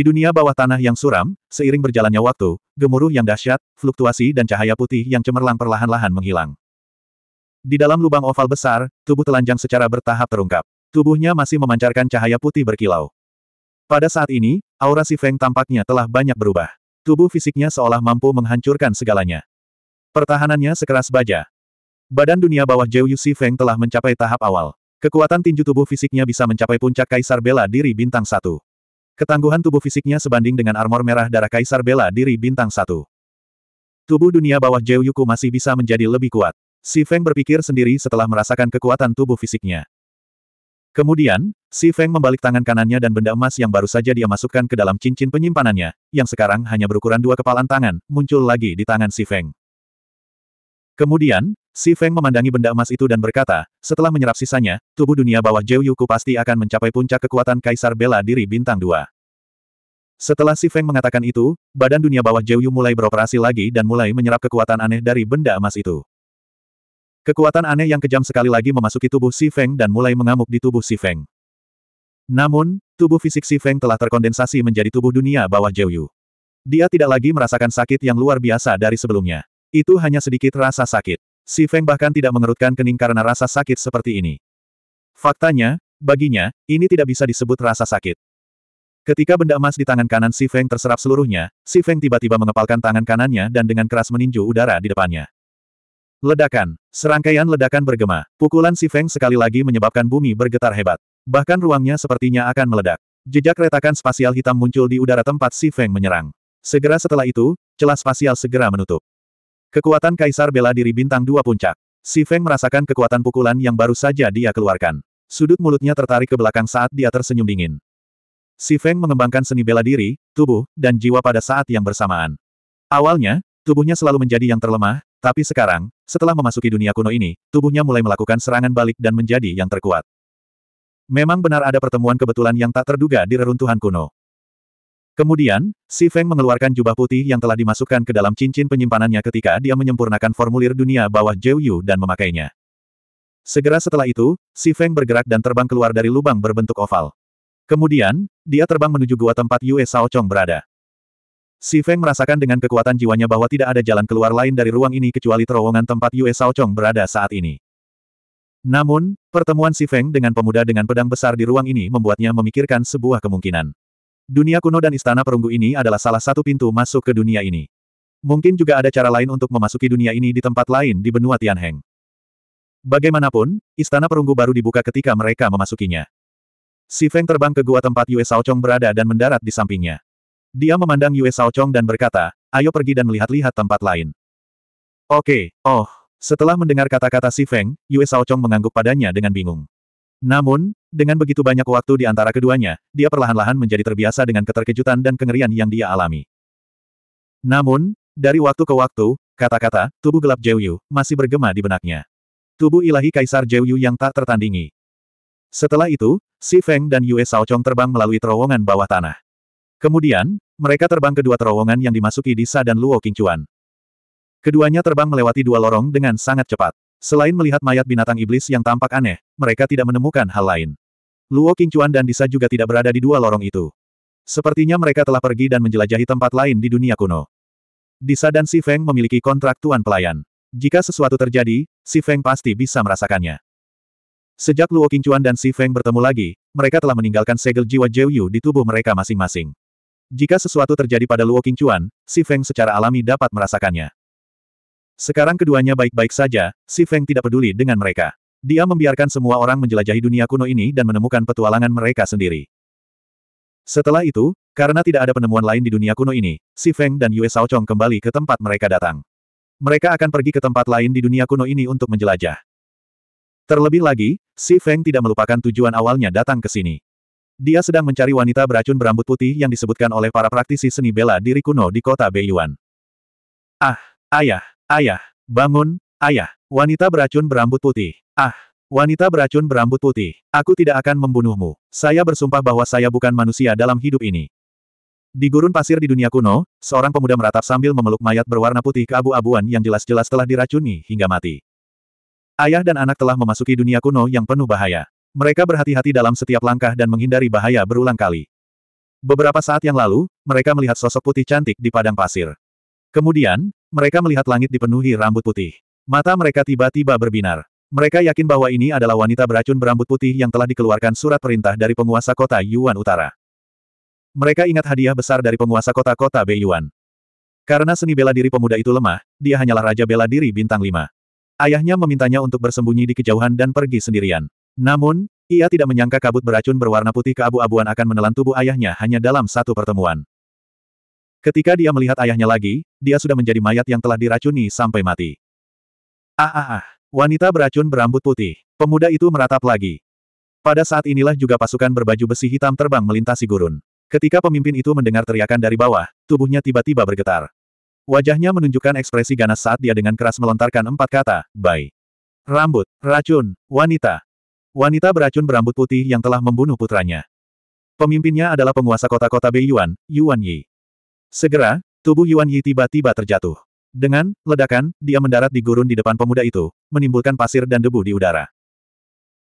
Di dunia bawah tanah yang suram, seiring berjalannya waktu, gemuruh yang dahsyat, fluktuasi dan cahaya putih yang cemerlang perlahan-lahan menghilang. Di dalam lubang oval besar, tubuh telanjang secara bertahap terungkap. Tubuhnya masih memancarkan cahaya putih berkilau. Pada saat ini, aura si Feng tampaknya telah banyak berubah. Tubuh fisiknya seolah mampu menghancurkan segalanya. Pertahanannya sekeras baja. Badan dunia bawah Yu Si Feng telah mencapai tahap awal. Kekuatan tinju tubuh fisiknya bisa mencapai puncak Kaisar Bela Diri Bintang 1. Ketangguhan tubuh fisiknya sebanding dengan armor merah darah Kaisar Bela Diri Bintang satu. Tubuh dunia bawah Zhou Yuku masih bisa menjadi lebih kuat. Si Feng berpikir sendiri setelah merasakan kekuatan tubuh fisiknya. Kemudian, Si Feng membalik tangan kanannya dan benda emas yang baru saja dia masukkan ke dalam cincin penyimpanannya, yang sekarang hanya berukuran dua kepalan tangan, muncul lagi di tangan Si Feng. Kemudian, Si Feng memandangi benda emas itu dan berkata, setelah menyerap sisanya, tubuh dunia bawah Zhou Yuku pasti akan mencapai puncak kekuatan Kaisar Bela Diri Bintang 2. Setelah Si Feng mengatakan itu, badan dunia bawah Zhou Yu mulai beroperasi lagi dan mulai menyerap kekuatan aneh dari benda emas itu. Kekuatan aneh yang kejam sekali lagi memasuki tubuh Si Feng dan mulai mengamuk di tubuh Si Feng. Namun, tubuh fisik Si Feng telah terkondensasi menjadi tubuh dunia bawah Zhou Yu. Dia tidak lagi merasakan sakit yang luar biasa dari sebelumnya. Itu hanya sedikit rasa sakit. Si Feng bahkan tidak mengerutkan kening karena rasa sakit seperti ini. Faktanya, baginya, ini tidak bisa disebut rasa sakit. Ketika benda emas di tangan kanan Si Feng terserap seluruhnya, Si Feng tiba-tiba mengepalkan tangan kanannya dan dengan keras meninju udara di depannya. Ledakan. Serangkaian ledakan bergema. Pukulan Si Feng sekali lagi menyebabkan bumi bergetar hebat. Bahkan ruangnya sepertinya akan meledak. Jejak retakan spasial hitam muncul di udara tempat Si Feng menyerang. Segera setelah itu, celah spasial segera menutup. Kekuatan Kaisar Bela Diri Bintang Dua Puncak. Si Feng merasakan kekuatan pukulan yang baru saja dia keluarkan. Sudut mulutnya tertarik ke belakang saat dia tersenyum dingin. Si Feng mengembangkan seni bela diri, tubuh, dan jiwa pada saat yang bersamaan. Awalnya, tubuhnya selalu menjadi yang terlemah, tapi sekarang, setelah memasuki dunia kuno ini, tubuhnya mulai melakukan serangan balik dan menjadi yang terkuat. Memang benar ada pertemuan kebetulan yang tak terduga di reruntuhan kuno. Kemudian, Si Feng mengeluarkan jubah putih yang telah dimasukkan ke dalam cincin penyimpanannya ketika dia menyempurnakan formulir dunia bawah Zhou Yu dan memakainya. Segera setelah itu, Si Feng bergerak dan terbang keluar dari lubang berbentuk oval. Kemudian, dia terbang menuju gua tempat Yue Shaochong berada. Si Feng merasakan dengan kekuatan jiwanya bahwa tidak ada jalan keluar lain dari ruang ini kecuali terowongan tempat Yue Shaochong berada saat ini. Namun, pertemuan Si Feng dengan pemuda dengan pedang besar di ruang ini membuatnya memikirkan sebuah kemungkinan. Dunia kuno dan istana perunggu ini adalah salah satu pintu masuk ke dunia ini. Mungkin juga ada cara lain untuk memasuki dunia ini di tempat lain di benua Tianheng. Bagaimanapun, istana perunggu baru dibuka ketika mereka memasukinya. Si Feng terbang ke gua tempat Yue Chong berada dan mendarat di sampingnya. Dia memandang Yue Chong dan berkata, ayo pergi dan melihat-lihat tempat lain. Oke, okay, oh. Setelah mendengar kata-kata Si Feng, Yue Chong mengangguk padanya dengan bingung. Namun, dengan begitu banyak waktu di antara keduanya, dia perlahan-lahan menjadi terbiasa dengan keterkejutan dan kengerian yang dia alami. Namun, dari waktu ke waktu, kata-kata, tubuh gelap Jeyu masih bergema di benaknya. Tubuh ilahi Kaisar Jeyu yang tak tertandingi. Setelah itu, Si Feng dan Yue Saochong terbang melalui terowongan bawah tanah. Kemudian, mereka terbang ke dua terowongan yang dimasuki Disa dan Luo Qingchuan. Keduanya terbang melewati dua lorong dengan sangat cepat. Selain melihat mayat binatang iblis yang tampak aneh, mereka tidak menemukan hal lain. Luo Qingchuan dan Disa juga tidak berada di dua lorong itu. Sepertinya mereka telah pergi dan menjelajahi tempat lain di dunia kuno. Disa dan Si Feng memiliki kontrak tuan pelayan. Jika sesuatu terjadi, Si Feng pasti bisa merasakannya. Sejak Luo Qingchuan dan Si Feng bertemu lagi, mereka telah meninggalkan segel jiwa Jiuyu di tubuh mereka masing-masing. Jika sesuatu terjadi pada Luo Qingchuan, Si Feng secara alami dapat merasakannya. Sekarang keduanya baik-baik saja, si Feng tidak peduli dengan mereka. Dia membiarkan semua orang menjelajahi dunia kuno ini dan menemukan petualangan mereka sendiri. Setelah itu, karena tidak ada penemuan lain di dunia kuno ini, si Feng dan Yue Shaochong kembali ke tempat mereka datang. Mereka akan pergi ke tempat lain di dunia kuno ini untuk menjelajah. Terlebih lagi, si Feng tidak melupakan tujuan awalnya datang ke sini. Dia sedang mencari wanita beracun berambut putih yang disebutkan oleh para praktisi seni bela diri kuno di kota Beiyuan. Ah, ayah, Ayah, bangun, ayah, wanita beracun berambut putih. Ah, wanita beracun berambut putih, aku tidak akan membunuhmu. Saya bersumpah bahwa saya bukan manusia dalam hidup ini. Di gurun pasir di dunia kuno, seorang pemuda meratap sambil memeluk mayat berwarna putih keabu-abuan yang jelas-jelas telah diracuni hingga mati. Ayah dan anak telah memasuki dunia kuno yang penuh bahaya. Mereka berhati-hati dalam setiap langkah dan menghindari bahaya berulang kali. Beberapa saat yang lalu, mereka melihat sosok putih cantik di padang pasir. Kemudian, mereka melihat langit dipenuhi rambut putih. Mata mereka tiba-tiba berbinar. Mereka yakin bahwa ini adalah wanita beracun berambut putih yang telah dikeluarkan surat perintah dari penguasa kota Yuan Utara. Mereka ingat hadiah besar dari penguasa kota-kota Bei Yuan. Karena seni bela diri pemuda itu lemah, dia hanyalah raja bela diri bintang lima. Ayahnya memintanya untuk bersembunyi di kejauhan dan pergi sendirian. Namun, ia tidak menyangka kabut beracun berwarna putih keabu-abuan akan menelan tubuh ayahnya hanya dalam satu pertemuan. Ketika dia melihat ayahnya lagi, dia sudah menjadi mayat yang telah diracuni sampai mati. Ah ah ah, wanita beracun berambut putih. Pemuda itu meratap lagi. Pada saat inilah juga pasukan berbaju besi hitam terbang melintasi gurun. Ketika pemimpin itu mendengar teriakan dari bawah, tubuhnya tiba-tiba bergetar. Wajahnya menunjukkan ekspresi ganas saat dia dengan keras melontarkan empat kata, Bai. Rambut, racun, wanita. Wanita beracun berambut putih yang telah membunuh putranya. Pemimpinnya adalah penguasa kota-kota Beiyuan, Yuan Yi. Segera, tubuh Yuan Yi tiba-tiba terjatuh. Dengan ledakan, dia mendarat di gurun di depan pemuda itu, menimbulkan pasir dan debu di udara.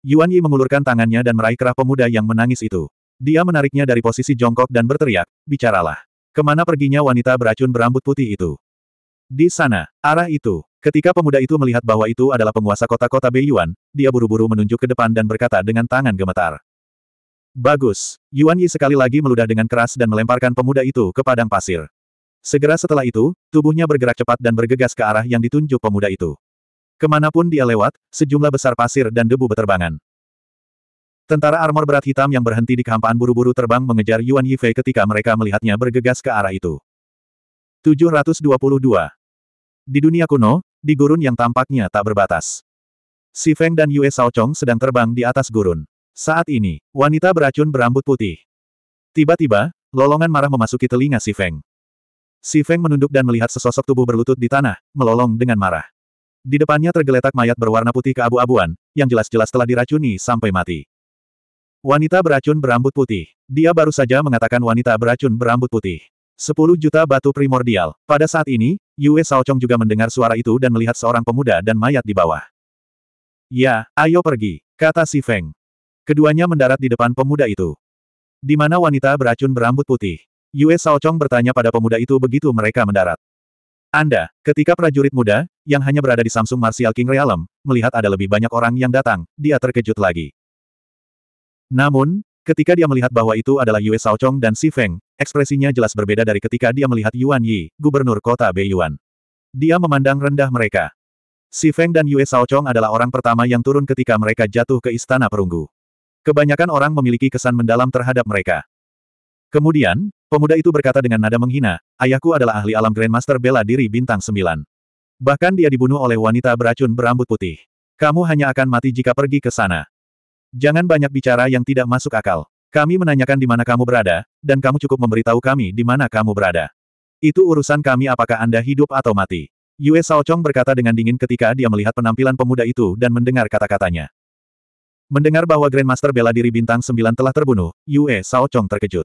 Yuan Yi mengulurkan tangannya dan meraih kerah pemuda yang menangis itu. Dia menariknya dari posisi jongkok dan berteriak, bicaralah. Kemana perginya wanita beracun berambut putih itu? Di sana, arah itu. Ketika pemuda itu melihat bahwa itu adalah penguasa kota-kota Beiyuan, dia buru-buru menunjuk ke depan dan berkata dengan tangan gemetar. Bagus. Yuan Yi sekali lagi meludah dengan keras dan melemparkan pemuda itu ke padang pasir. Segera setelah itu, tubuhnya bergerak cepat dan bergegas ke arah yang ditunjuk pemuda itu. Kemanapun dia lewat, sejumlah besar pasir dan debu beterbangan. Tentara armor berat hitam yang berhenti di kehampaan buru-buru terbang mengejar Yuan Yifei ketika mereka melihatnya bergegas ke arah itu. 722. Di dunia kuno, di gurun yang tampaknya tak berbatas. Si Feng dan Yue Saochong sedang terbang di atas gurun. Saat ini, wanita beracun berambut putih. Tiba-tiba, lolongan marah memasuki telinga si Feng. Si Feng menunduk dan melihat sesosok tubuh berlutut di tanah, melolong dengan marah. Di depannya tergeletak mayat berwarna putih keabu-abuan, yang jelas-jelas telah diracuni sampai mati. Wanita beracun berambut putih. Dia baru saja mengatakan wanita beracun berambut putih. 10 juta batu primordial. Pada saat ini, Yue Saochong juga mendengar suara itu dan melihat seorang pemuda dan mayat di bawah. Ya, ayo pergi, kata si Feng. Keduanya mendarat di depan pemuda itu. Di mana wanita beracun berambut putih? Yue Saochong bertanya pada pemuda itu begitu mereka mendarat. Anda, ketika prajurit muda, yang hanya berada di Samsung Martial King Realm, melihat ada lebih banyak orang yang datang, dia terkejut lagi. Namun, ketika dia melihat bahwa itu adalah Yue Saochong dan Si Feng, ekspresinya jelas berbeda dari ketika dia melihat Yuan Yi, gubernur kota Bei Yuan. Dia memandang rendah mereka. Si Feng dan Yue Saochong adalah orang pertama yang turun ketika mereka jatuh ke istana perunggu. Kebanyakan orang memiliki kesan mendalam terhadap mereka. Kemudian, pemuda itu berkata dengan nada menghina, ayahku adalah ahli alam Grandmaster bela diri bintang sembilan. Bahkan dia dibunuh oleh wanita beracun berambut putih. Kamu hanya akan mati jika pergi ke sana. Jangan banyak bicara yang tidak masuk akal. Kami menanyakan di mana kamu berada, dan kamu cukup memberitahu kami di mana kamu berada. Itu urusan kami apakah Anda hidup atau mati. Yue Saochong berkata dengan dingin ketika dia melihat penampilan pemuda itu dan mendengar kata-katanya. Mendengar bahwa Grandmaster bela diri bintang 9 telah terbunuh, Yue Sao Chong terkejut.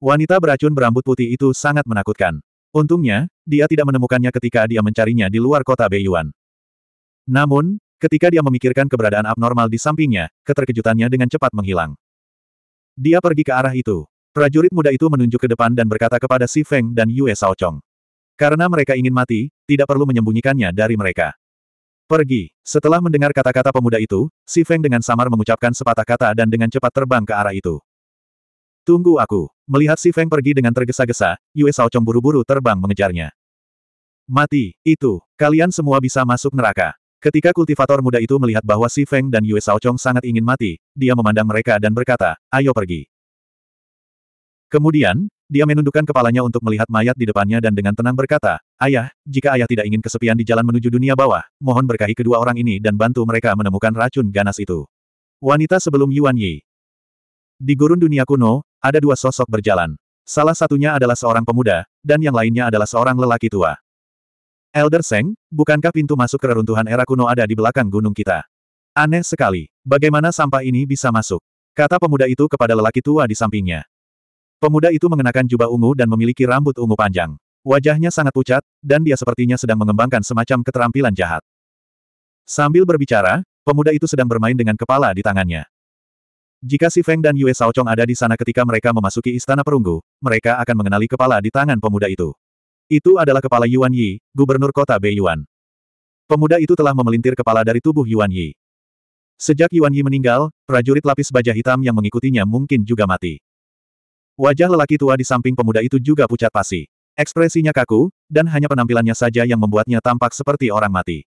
Wanita beracun berambut putih itu sangat menakutkan. Untungnya, dia tidak menemukannya ketika dia mencarinya di luar kota Beiyuan. Namun, ketika dia memikirkan keberadaan abnormal di sampingnya, keterkejutannya dengan cepat menghilang. Dia pergi ke arah itu. Prajurit muda itu menunjuk ke depan dan berkata kepada Si Feng dan Yue Sao Chong. Karena mereka ingin mati, tidak perlu menyembunyikannya dari mereka. Pergi. Setelah mendengar kata-kata pemuda itu, Si Feng dengan samar mengucapkan sepatah kata dan dengan cepat terbang ke arah itu. Tunggu aku. Melihat Si Feng pergi dengan tergesa-gesa, Yue Shaochong buru-buru terbang mengejarnya. Mati, itu. Kalian semua bisa masuk neraka. Ketika kultivator muda itu melihat bahwa Si Feng dan Yue Shaochong sangat ingin mati, dia memandang mereka dan berkata, ayo pergi. Kemudian, dia menundukkan kepalanya untuk melihat mayat di depannya dan dengan tenang berkata, Ayah, jika ayah tidak ingin kesepian di jalan menuju dunia bawah, mohon berkahi kedua orang ini dan bantu mereka menemukan racun ganas itu. Wanita sebelum Yuan Yi. Di gurun dunia kuno, ada dua sosok berjalan. Salah satunya adalah seorang pemuda, dan yang lainnya adalah seorang lelaki tua. Elder Seng, bukankah pintu masuk ke reruntuhan era kuno ada di belakang gunung kita? Aneh sekali, bagaimana sampah ini bisa masuk? Kata pemuda itu kepada lelaki tua di sampingnya. Pemuda itu mengenakan jubah ungu dan memiliki rambut ungu panjang. Wajahnya sangat pucat, dan dia sepertinya sedang mengembangkan semacam keterampilan jahat. Sambil berbicara, pemuda itu sedang bermain dengan kepala di tangannya. Jika Si Feng dan Yue Saocong ada di sana ketika mereka memasuki Istana Perunggu, mereka akan mengenali kepala di tangan pemuda itu. Itu adalah kepala Yuan Yi, gubernur kota Beiyuan. Pemuda itu telah memelintir kepala dari tubuh Yuan Yi. Sejak Yuan Yi meninggal, prajurit lapis baja hitam yang mengikutinya mungkin juga mati. Wajah lelaki tua di samping pemuda itu juga pucat pasi. Ekspresinya kaku, dan hanya penampilannya saja yang membuatnya tampak seperti orang mati.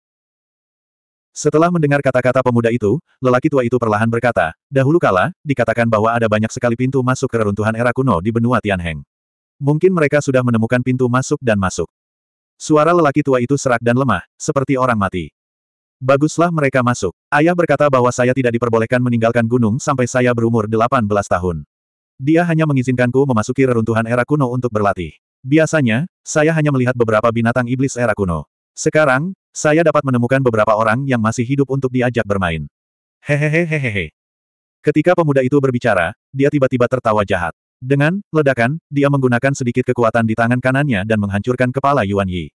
Setelah mendengar kata-kata pemuda itu, lelaki tua itu perlahan berkata, dahulu kala, dikatakan bahwa ada banyak sekali pintu masuk ke reruntuhan era kuno di benua Tianheng. Mungkin mereka sudah menemukan pintu masuk dan masuk. Suara lelaki tua itu serak dan lemah, seperti orang mati. Baguslah mereka masuk. Ayah berkata bahwa saya tidak diperbolehkan meninggalkan gunung sampai saya berumur 18 tahun. Dia hanya mengizinkanku memasuki reruntuhan era kuno untuk berlatih. Biasanya, saya hanya melihat beberapa binatang iblis era kuno. Sekarang, saya dapat menemukan beberapa orang yang masih hidup untuk diajak bermain. Hehehehehehe. Ketika pemuda itu berbicara, dia tiba-tiba tertawa jahat. Dengan ledakan, dia menggunakan sedikit kekuatan di tangan kanannya dan menghancurkan kepala Yuan Yi.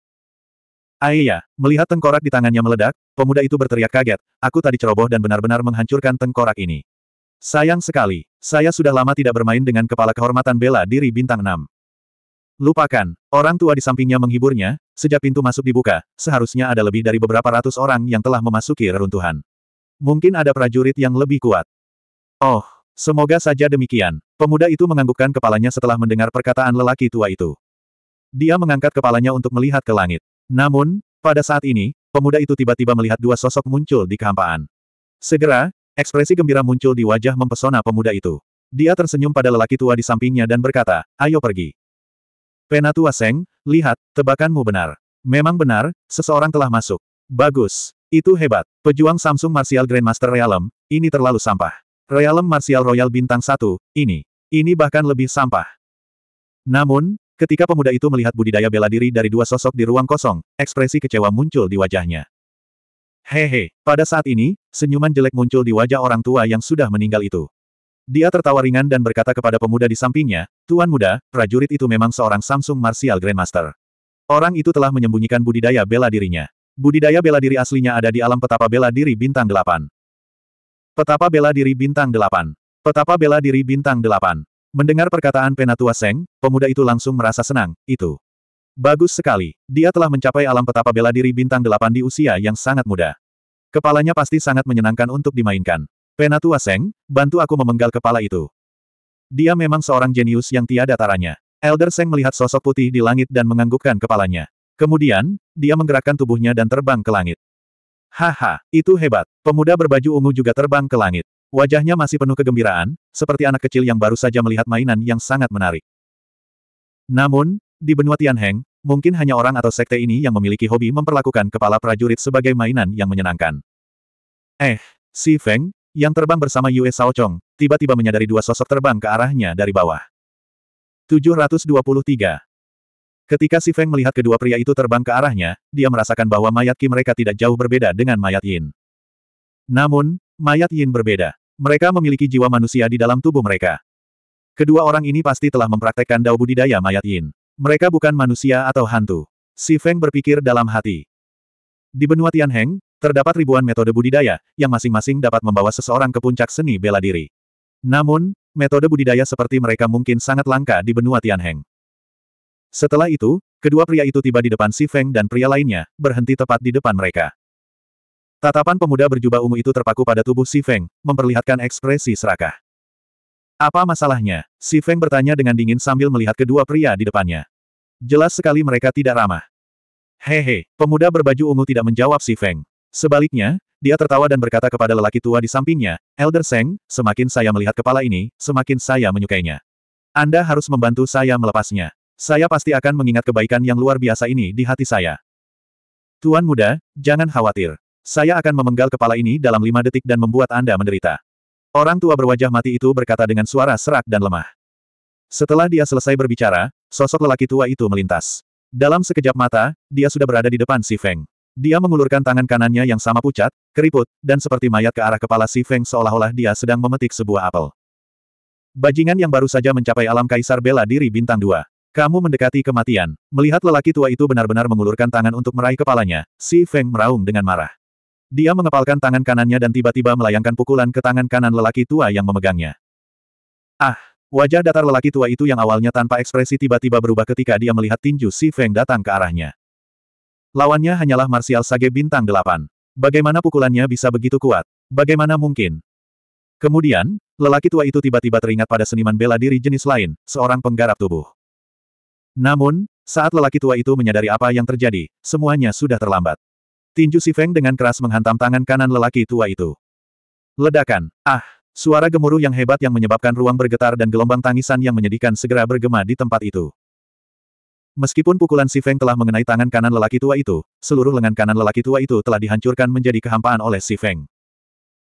Aiyah, melihat tengkorak di tangannya meledak, pemuda itu berteriak kaget, aku tadi ceroboh dan benar-benar menghancurkan tengkorak ini. Sayang sekali, saya sudah lama tidak bermain dengan kepala kehormatan bela diri bintang 6. Lupakan, orang tua di sampingnya menghiburnya, sejak pintu masuk dibuka, seharusnya ada lebih dari beberapa ratus orang yang telah memasuki reruntuhan. Mungkin ada prajurit yang lebih kuat. Oh, semoga saja demikian. Pemuda itu menganggukkan kepalanya setelah mendengar perkataan lelaki tua itu. Dia mengangkat kepalanya untuk melihat ke langit. Namun, pada saat ini, pemuda itu tiba-tiba melihat dua sosok muncul di kehampaan. Segera, Ekspresi gembira muncul di wajah mempesona pemuda itu. Dia tersenyum pada lelaki tua di sampingnya dan berkata, ayo pergi. Penatua Seng, lihat, tebakanmu benar. Memang benar, seseorang telah masuk. Bagus. Itu hebat. Pejuang Samsung Martial Grandmaster Realm, ini terlalu sampah. Realm Martial Royal Bintang 1, ini. Ini bahkan lebih sampah. Namun, ketika pemuda itu melihat budidaya bela diri dari dua sosok di ruang kosong, ekspresi kecewa muncul di wajahnya. Hehe, pada saat ini, senyuman jelek muncul di wajah orang tua yang sudah meninggal itu. Dia tertawa ringan dan berkata kepada pemuda di sampingnya, Tuan muda, prajurit itu memang seorang Samsung Martial Grandmaster. Orang itu telah menyembunyikan budidaya bela dirinya. Budidaya bela diri aslinya ada di alam petapa bela diri bintang delapan. Petapa bela diri bintang delapan. Petapa bela diri bintang delapan. Mendengar perkataan Penatua Seng, pemuda itu langsung merasa senang, itu. Bagus sekali. Dia telah mencapai alam petapa bela diri bintang delapan di usia yang sangat muda. Kepalanya pasti sangat menyenangkan untuk dimainkan. Penatua Seng, bantu aku memenggal kepala itu. Dia memang seorang jenius yang tiada taranya. Elder Seng melihat sosok putih di langit dan menganggukkan kepalanya. Kemudian, dia menggerakkan tubuhnya dan terbang ke langit. Haha, itu hebat. Pemuda berbaju ungu juga terbang ke langit. Wajahnya masih penuh kegembiraan, seperti anak kecil yang baru saja melihat mainan yang sangat menarik. Namun, di benua Tianheng, Mungkin hanya orang atau sekte ini yang memiliki hobi memperlakukan kepala prajurit sebagai mainan yang menyenangkan. Eh, si Feng, yang terbang bersama Yue Saocong tiba-tiba menyadari dua sosok terbang ke arahnya dari bawah. 723. Ketika si Feng melihat kedua pria itu terbang ke arahnya, dia merasakan bahwa mayat Qi mereka tidak jauh berbeda dengan mayat Yin. Namun, mayat Yin berbeda. Mereka memiliki jiwa manusia di dalam tubuh mereka. Kedua orang ini pasti telah mempraktekkan dao budidaya mayat Yin. Mereka bukan manusia atau hantu. Si Feng berpikir dalam hati. Di benua Tianheng, terdapat ribuan metode budidaya, yang masing-masing dapat membawa seseorang ke puncak seni bela diri. Namun, metode budidaya seperti mereka mungkin sangat langka di benua Tianheng. Setelah itu, kedua pria itu tiba di depan Si Feng dan pria lainnya, berhenti tepat di depan mereka. Tatapan pemuda berjubah ungu itu terpaku pada tubuh Si Feng, memperlihatkan ekspresi serakah. Apa masalahnya? Si Feng bertanya dengan dingin sambil melihat kedua pria di depannya. Jelas sekali mereka tidak ramah. Hehe, pemuda berbaju ungu tidak menjawab si Feng. Sebaliknya, dia tertawa dan berkata kepada lelaki tua di sampingnya, Elder Seng, semakin saya melihat kepala ini, semakin saya menyukainya. Anda harus membantu saya melepasnya. Saya pasti akan mengingat kebaikan yang luar biasa ini di hati saya. Tuan muda, jangan khawatir. Saya akan memenggal kepala ini dalam lima detik dan membuat Anda menderita. Orang tua berwajah mati itu berkata dengan suara serak dan lemah. Setelah dia selesai berbicara, sosok lelaki tua itu melintas. Dalam sekejap mata, dia sudah berada di depan Si Feng. Dia mengulurkan tangan kanannya yang sama pucat, keriput, dan seperti mayat ke arah kepala Si Feng seolah-olah dia sedang memetik sebuah apel. Bajingan yang baru saja mencapai alam kaisar bela diri bintang dua, Kamu mendekati kematian. Melihat lelaki tua itu benar-benar mengulurkan tangan untuk meraih kepalanya, Si Feng meraung dengan marah. Dia mengepalkan tangan kanannya dan tiba-tiba melayangkan pukulan ke tangan kanan lelaki tua yang memegangnya. Ah! Wajah datar lelaki tua itu yang awalnya tanpa ekspresi tiba-tiba berubah ketika dia melihat tinju Si Feng datang ke arahnya. Lawannya hanyalah Martial Sage Bintang 8. Bagaimana pukulannya bisa begitu kuat? Bagaimana mungkin? Kemudian, lelaki tua itu tiba-tiba teringat pada seniman bela diri jenis lain, seorang penggarap tubuh. Namun, saat lelaki tua itu menyadari apa yang terjadi, semuanya sudah terlambat. Tinju Si Feng dengan keras menghantam tangan kanan lelaki tua itu. Ledakan. Ah! Suara gemuruh yang hebat yang menyebabkan ruang bergetar dan gelombang tangisan yang menyedihkan segera bergema di tempat itu. Meskipun pukulan Si Feng telah mengenai tangan kanan lelaki tua itu, seluruh lengan kanan lelaki tua itu telah dihancurkan menjadi kehampaan oleh Si Feng.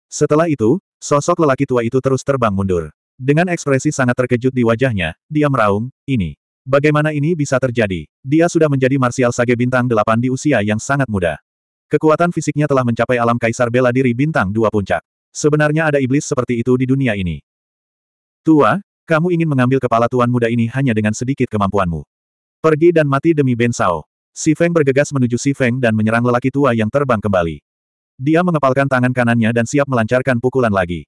Setelah itu, sosok lelaki tua itu terus terbang mundur. Dengan ekspresi sangat terkejut di wajahnya, dia meraung, ini. Bagaimana ini bisa terjadi? Dia sudah menjadi marsial sage bintang 8 di usia yang sangat muda. Kekuatan fisiknya telah mencapai alam kaisar bela diri bintang dua puncak. Sebenarnya ada iblis seperti itu di dunia ini. Tua, kamu ingin mengambil kepala tuan muda ini hanya dengan sedikit kemampuanmu. Pergi dan mati demi Ben Sao. Si Feng bergegas menuju Si Feng dan menyerang lelaki tua yang terbang kembali. Dia mengepalkan tangan kanannya dan siap melancarkan pukulan lagi.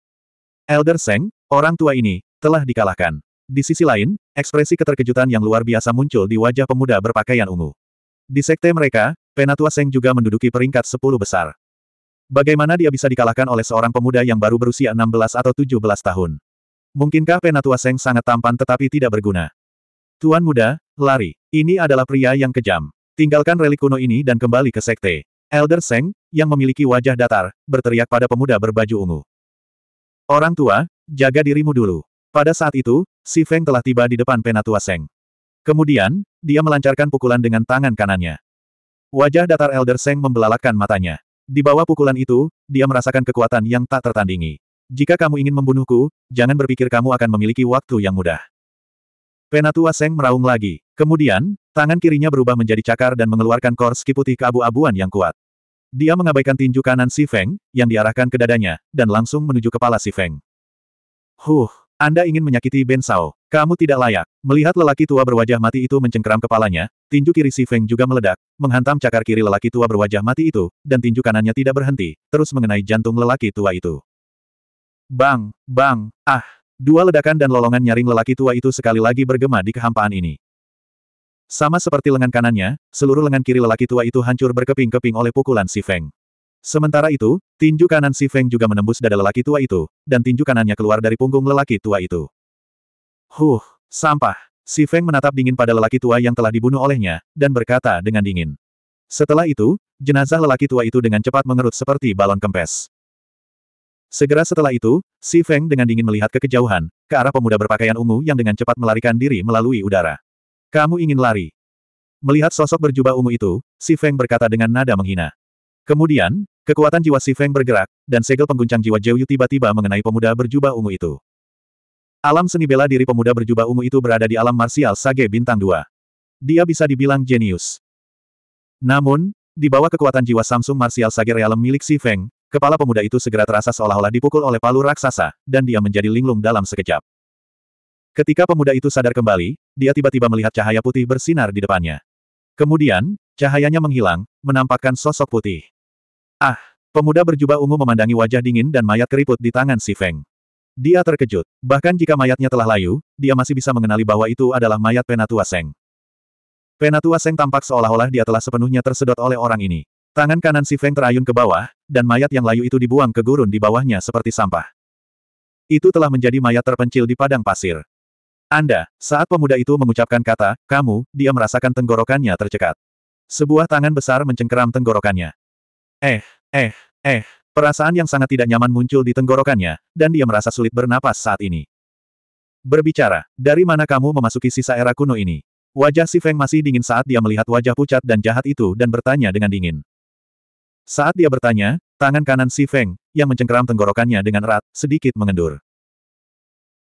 Elder Seng, orang tua ini, telah dikalahkan. Di sisi lain, ekspresi keterkejutan yang luar biasa muncul di wajah pemuda berpakaian ungu. Di sekte mereka, Penatua Seng juga menduduki peringkat 10 besar. Bagaimana dia bisa dikalahkan oleh seorang pemuda yang baru berusia 16 atau 17 tahun? Mungkinkah Penatua Seng sangat tampan tetapi tidak berguna? Tuan muda, lari. Ini adalah pria yang kejam. Tinggalkan relik kuno ini dan kembali ke sekte. Elder Seng, yang memiliki wajah datar, berteriak pada pemuda berbaju ungu. Orang tua, jaga dirimu dulu. Pada saat itu, Si Feng telah tiba di depan Penatua Seng. Kemudian, dia melancarkan pukulan dengan tangan kanannya. Wajah datar Elder Seng membelalakan matanya. Di bawah pukulan itu, dia merasakan kekuatan yang tak tertandingi. Jika kamu ingin membunuhku, jangan berpikir kamu akan memiliki waktu yang mudah. Penatua Seng meraung lagi. Kemudian, tangan kirinya berubah menjadi cakar dan mengeluarkan kor putih keabu-abuan yang kuat. Dia mengabaikan tinju kanan Si Feng, yang diarahkan ke dadanya, dan langsung menuju kepala Si Feng. Huh, anda ingin menyakiti Ben Sao. Kamu tidak layak. Melihat lelaki tua berwajah mati itu mencengkeram kepalanya, tinju kiri Si Feng juga meledak, menghantam cakar kiri lelaki tua berwajah mati itu, dan tinju kanannya tidak berhenti, terus mengenai jantung lelaki tua itu. Bang, bang, ah. Dua ledakan dan lolongan nyaring lelaki tua itu sekali lagi bergema di kehampaan ini. Sama seperti lengan kanannya, seluruh lengan kiri lelaki tua itu hancur berkeping-keping oleh pukulan Si Feng. Sementara itu, tinju kanan si Feng juga menembus dada lelaki tua itu, dan tinju kanannya keluar dari punggung lelaki tua itu. Huh, sampah. Si Feng menatap dingin pada lelaki tua yang telah dibunuh olehnya, dan berkata dengan dingin. Setelah itu, jenazah lelaki tua itu dengan cepat mengerut seperti balon kempes. Segera setelah itu, Si Feng dengan dingin melihat ke kejauhan, ke arah pemuda berpakaian ungu yang dengan cepat melarikan diri melalui udara. Kamu ingin lari. Melihat sosok berjubah ungu itu, Si Feng berkata dengan nada menghina. Kemudian, Kekuatan jiwa Si Feng bergerak, dan segel pengguncang jiwa Jiu Yu tiba-tiba mengenai pemuda berjubah ungu itu. Alam seni bela diri pemuda berjubah ungu itu berada di alam marsial Sage Bintang 2. Dia bisa dibilang jenius. Namun, di bawah kekuatan jiwa Samsung Marsial Sage Realem milik Si Feng, kepala pemuda itu segera terasa seolah-olah dipukul oleh palu raksasa, dan dia menjadi linglung dalam sekejap. Ketika pemuda itu sadar kembali, dia tiba-tiba melihat cahaya putih bersinar di depannya. Kemudian, cahayanya menghilang, menampakkan sosok putih. Ah! Pemuda berjubah ungu memandangi wajah dingin dan mayat keriput di tangan si Feng. Dia terkejut. Bahkan jika mayatnya telah layu, dia masih bisa mengenali bahwa itu adalah mayat Penatua Seng. Penatua Seng tampak seolah-olah dia telah sepenuhnya tersedot oleh orang ini. Tangan kanan si Feng terayun ke bawah, dan mayat yang layu itu dibuang ke gurun di bawahnya seperti sampah. Itu telah menjadi mayat terpencil di padang pasir. Anda, saat pemuda itu mengucapkan kata, kamu, dia merasakan tenggorokannya tercekat. Sebuah tangan besar mencengkeram tenggorokannya. Eh, eh, eh, perasaan yang sangat tidak nyaman muncul di tenggorokannya, dan dia merasa sulit bernapas saat ini. Berbicara, dari mana kamu memasuki sisa era kuno ini? Wajah si Feng masih dingin saat dia melihat wajah pucat dan jahat itu dan bertanya dengan dingin. Saat dia bertanya, tangan kanan si Feng, yang mencengkeram tenggorokannya dengan erat, sedikit mengendur.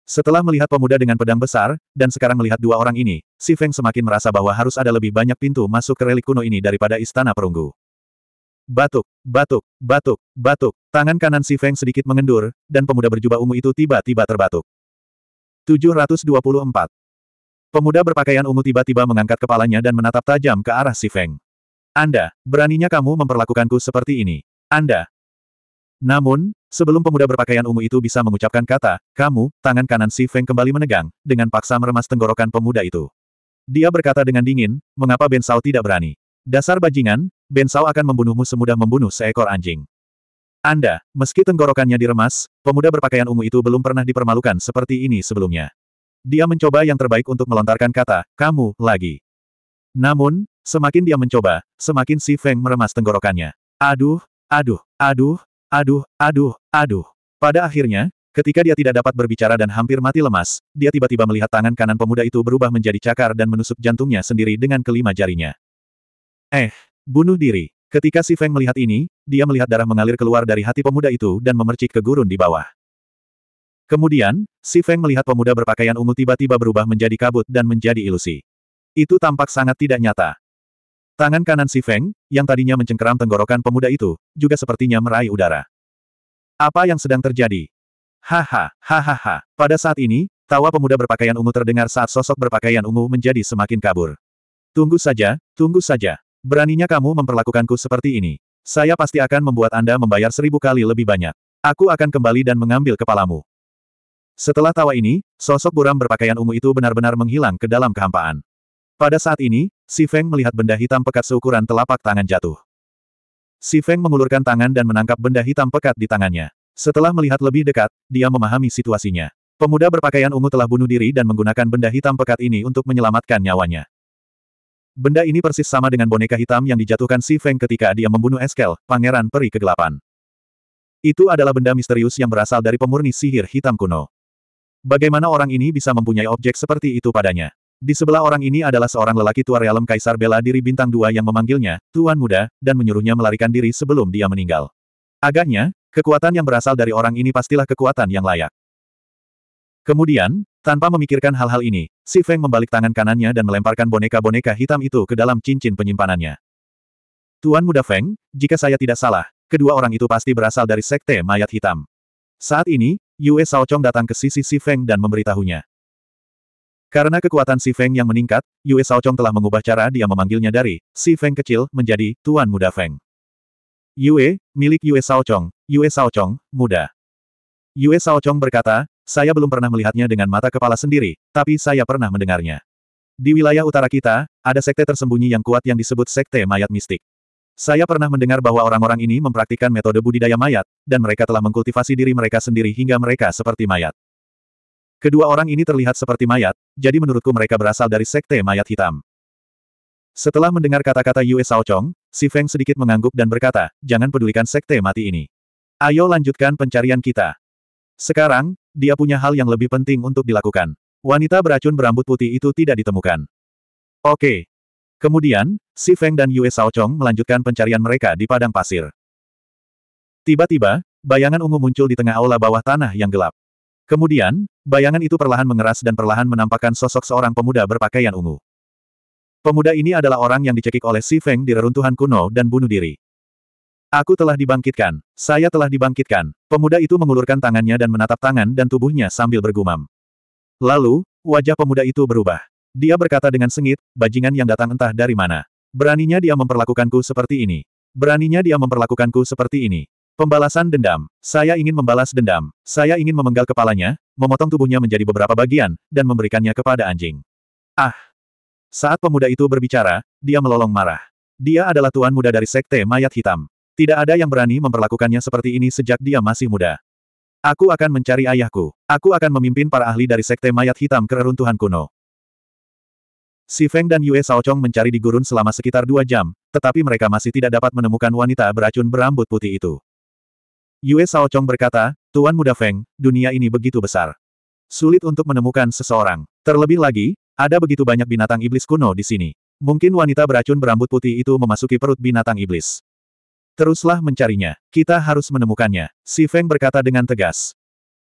Setelah melihat pemuda dengan pedang besar, dan sekarang melihat dua orang ini, si Feng semakin merasa bahwa harus ada lebih banyak pintu masuk ke relik kuno ini daripada istana perunggu. Batuk, batuk, batuk, batuk. Tangan kanan si Feng sedikit mengendur, dan pemuda berjubah ungu itu tiba-tiba terbatuk. 724. Pemuda berpakaian ungu tiba-tiba mengangkat kepalanya dan menatap tajam ke arah si Feng. Anda, beraninya kamu memperlakukanku seperti ini. Anda. Namun, sebelum pemuda berpakaian ungu itu bisa mengucapkan kata, kamu, tangan kanan si Feng kembali menegang, dengan paksa meremas tenggorokan pemuda itu. Dia berkata dengan dingin, mengapa Ben Sao tidak berani? Dasar bajingan, Bensau akan membunuhmu semudah membunuh seekor anjing. Anda, meski tenggorokannya diremas, pemuda berpakaian ungu itu belum pernah dipermalukan seperti ini sebelumnya. Dia mencoba yang terbaik untuk melontarkan kata, kamu, lagi. Namun, semakin dia mencoba, semakin si Feng meremas tenggorokannya. Aduh, aduh, aduh, aduh, aduh, aduh. Pada akhirnya, ketika dia tidak dapat berbicara dan hampir mati lemas, dia tiba-tiba melihat tangan kanan pemuda itu berubah menjadi cakar dan menusuk jantungnya sendiri dengan kelima jarinya. Eh, Bunuh diri. Ketika Si Feng melihat ini, dia melihat darah mengalir keluar dari hati pemuda itu dan memercik ke gurun di bawah. Kemudian, Si Feng melihat pemuda berpakaian ungu tiba-tiba berubah menjadi kabut dan menjadi ilusi. Itu tampak sangat tidak nyata. Tangan kanan Si Feng, yang tadinya mencengkeram tenggorokan pemuda itu, juga sepertinya meraih udara. Apa yang sedang terjadi? Haha, hahaha. Pada saat ini, tawa pemuda berpakaian ungu terdengar saat sosok berpakaian ungu menjadi semakin kabur. Tunggu saja, tunggu saja. Beraninya kamu memperlakukanku seperti ini. Saya pasti akan membuat Anda membayar seribu kali lebih banyak. Aku akan kembali dan mengambil kepalamu. Setelah tawa ini, sosok buram berpakaian ungu itu benar-benar menghilang ke dalam kehampaan. Pada saat ini, Si Feng melihat benda hitam pekat seukuran telapak tangan jatuh. Si Feng mengulurkan tangan dan menangkap benda hitam pekat di tangannya. Setelah melihat lebih dekat, dia memahami situasinya. Pemuda berpakaian ungu telah bunuh diri dan menggunakan benda hitam pekat ini untuk menyelamatkan nyawanya. Benda ini persis sama dengan boneka hitam yang dijatuhkan Si Feng ketika dia membunuh Eskel, pangeran peri kegelapan. Itu adalah benda misterius yang berasal dari pemurni sihir hitam kuno. Bagaimana orang ini bisa mempunyai objek seperti itu padanya? Di sebelah orang ini adalah seorang lelaki tua realem Kaisar Bela Diri Bintang Dua yang memanggilnya, Tuan Muda, dan menyuruhnya melarikan diri sebelum dia meninggal. Agaknya, kekuatan yang berasal dari orang ini pastilah kekuatan yang layak. Kemudian, tanpa memikirkan hal-hal ini, Si Feng membalik tangan kanannya dan melemparkan boneka-boneka hitam itu ke dalam cincin penyimpanannya. Tuan Muda Feng, jika saya tidak salah, kedua orang itu pasti berasal dari Sekte Mayat Hitam. Saat ini, Yue Shaochong datang ke sisi Si Feng dan memberitahunya. Karena kekuatan Si Feng yang meningkat, Yue Shaochong telah mengubah cara dia memanggilnya dari Si Feng kecil menjadi Tuan Muda Feng. Yue, milik Yue Shaochong, Yue Shaochong, muda. Yue Shaochong berkata, saya belum pernah melihatnya dengan mata kepala sendiri, tapi saya pernah mendengarnya. Di wilayah utara kita, ada sekte tersembunyi yang kuat yang disebut sekte mayat mistik. Saya pernah mendengar bahwa orang-orang ini mempraktikkan metode budidaya mayat, dan mereka telah mengkultivasi diri mereka sendiri hingga mereka seperti mayat. Kedua orang ini terlihat seperti mayat, jadi menurutku mereka berasal dari sekte mayat hitam. Setelah mendengar kata-kata Yue Shaochong, si Feng sedikit mengangguk dan berkata, jangan pedulikan sekte mati ini. Ayo lanjutkan pencarian kita. Sekarang, dia punya hal yang lebih penting untuk dilakukan. Wanita beracun berambut putih itu tidak ditemukan. Oke. Kemudian, Si Feng dan Yue Saocong melanjutkan pencarian mereka di padang pasir. Tiba-tiba, bayangan ungu muncul di tengah aula bawah tanah yang gelap. Kemudian, bayangan itu perlahan mengeras dan perlahan menampakkan sosok seorang pemuda berpakaian ungu. Pemuda ini adalah orang yang dicekik oleh Si Feng di reruntuhan kuno dan bunuh diri. Aku telah dibangkitkan, saya telah dibangkitkan. Pemuda itu mengulurkan tangannya dan menatap tangan dan tubuhnya sambil bergumam. Lalu, wajah pemuda itu berubah. Dia berkata dengan sengit, bajingan yang datang entah dari mana. Beraninya dia memperlakukanku seperti ini. Beraninya dia memperlakukanku seperti ini. Pembalasan dendam. Saya ingin membalas dendam. Saya ingin memenggal kepalanya, memotong tubuhnya menjadi beberapa bagian, dan memberikannya kepada anjing. Ah! Saat pemuda itu berbicara, dia melolong marah. Dia adalah tuan muda dari sekte mayat hitam. Tidak ada yang berani memperlakukannya seperti ini sejak dia masih muda. Aku akan mencari ayahku. Aku akan memimpin para ahli dari Sekte Mayat Hitam ke reruntuhan kuno. Si Feng dan Yue Saochong mencari di gurun selama sekitar dua jam, tetapi mereka masih tidak dapat menemukan wanita beracun berambut putih itu. Yue Saochong berkata, Tuan Muda Feng, dunia ini begitu besar. Sulit untuk menemukan seseorang. Terlebih lagi, ada begitu banyak binatang iblis kuno di sini. Mungkin wanita beracun berambut putih itu memasuki perut binatang iblis. Teruslah mencarinya, kita harus menemukannya, Si Feng berkata dengan tegas.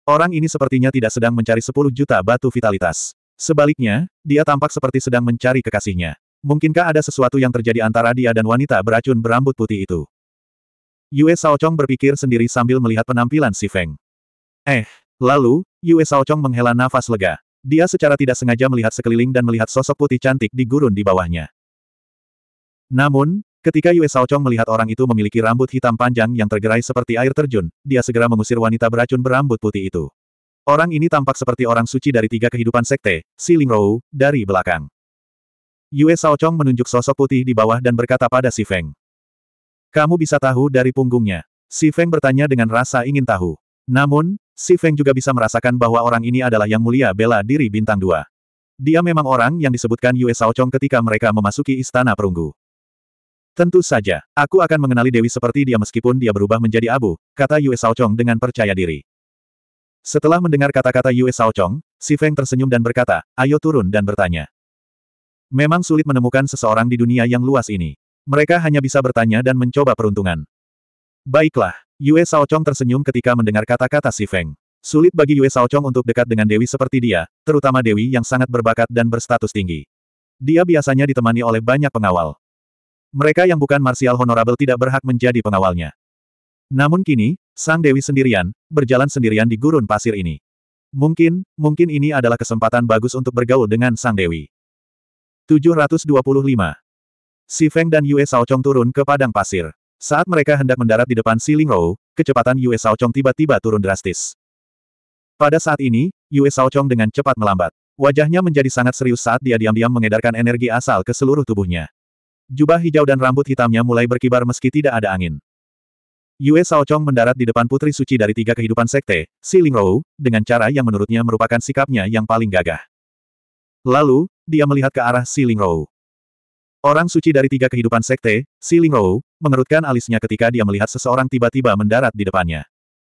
Orang ini sepertinya tidak sedang mencari 10 juta batu vitalitas. Sebaliknya, dia tampak seperti sedang mencari kekasihnya. Mungkinkah ada sesuatu yang terjadi antara dia dan wanita beracun berambut putih itu? Yue Shaochong berpikir sendiri sambil melihat penampilan Si Feng. Eh, lalu, Yue Shaochong menghela nafas lega. Dia secara tidak sengaja melihat sekeliling dan melihat sosok putih cantik di gurun di bawahnya. Namun, Ketika Yue Chong melihat orang itu memiliki rambut hitam panjang yang tergerai seperti air terjun, dia segera mengusir wanita beracun berambut putih itu. Orang ini tampak seperti orang suci dari tiga kehidupan sekte, Si Ling Rou, dari belakang. Yue Chong menunjuk sosok putih di bawah dan berkata pada Si Feng. Kamu bisa tahu dari punggungnya. Si Feng bertanya dengan rasa ingin tahu. Namun, Si Feng juga bisa merasakan bahwa orang ini adalah yang mulia bela diri bintang dua. Dia memang orang yang disebutkan Yue Chong ketika mereka memasuki istana perunggu. Tentu saja, aku akan mengenali Dewi seperti dia meskipun dia berubah menjadi abu, kata Yue Saochong dengan percaya diri. Setelah mendengar kata-kata Yue Saochong, Si Feng tersenyum dan berkata, ayo turun dan bertanya. Memang sulit menemukan seseorang di dunia yang luas ini. Mereka hanya bisa bertanya dan mencoba peruntungan. Baiklah, Yue Saochong tersenyum ketika mendengar kata-kata Si Feng. Sulit bagi Yue Saochong untuk dekat dengan Dewi seperti dia, terutama Dewi yang sangat berbakat dan berstatus tinggi. Dia biasanya ditemani oleh banyak pengawal. Mereka yang bukan marsial Honorable tidak berhak menjadi pengawalnya. Namun kini, Sang Dewi sendirian, berjalan sendirian di gurun pasir ini. Mungkin, mungkin ini adalah kesempatan bagus untuk bergaul dengan Sang Dewi. 725. Si Feng dan Yue Saochong turun ke padang pasir. Saat mereka hendak mendarat di depan Siling Rou, kecepatan Yue Saochong tiba-tiba turun drastis. Pada saat ini, Yue Saochong dengan cepat melambat. Wajahnya menjadi sangat serius saat dia diam-diam mengedarkan energi asal ke seluruh tubuhnya. Jubah hijau dan rambut hitamnya mulai berkibar meski tidak ada angin. Yue Saochong mendarat di depan Putri Suci dari tiga kehidupan sekte, Si Lingrou, dengan cara yang menurutnya merupakan sikapnya yang paling gagah. Lalu, dia melihat ke arah Si Lingrou. Orang suci dari tiga kehidupan sekte, Si Lingrou, mengerutkan alisnya ketika dia melihat seseorang tiba-tiba mendarat di depannya.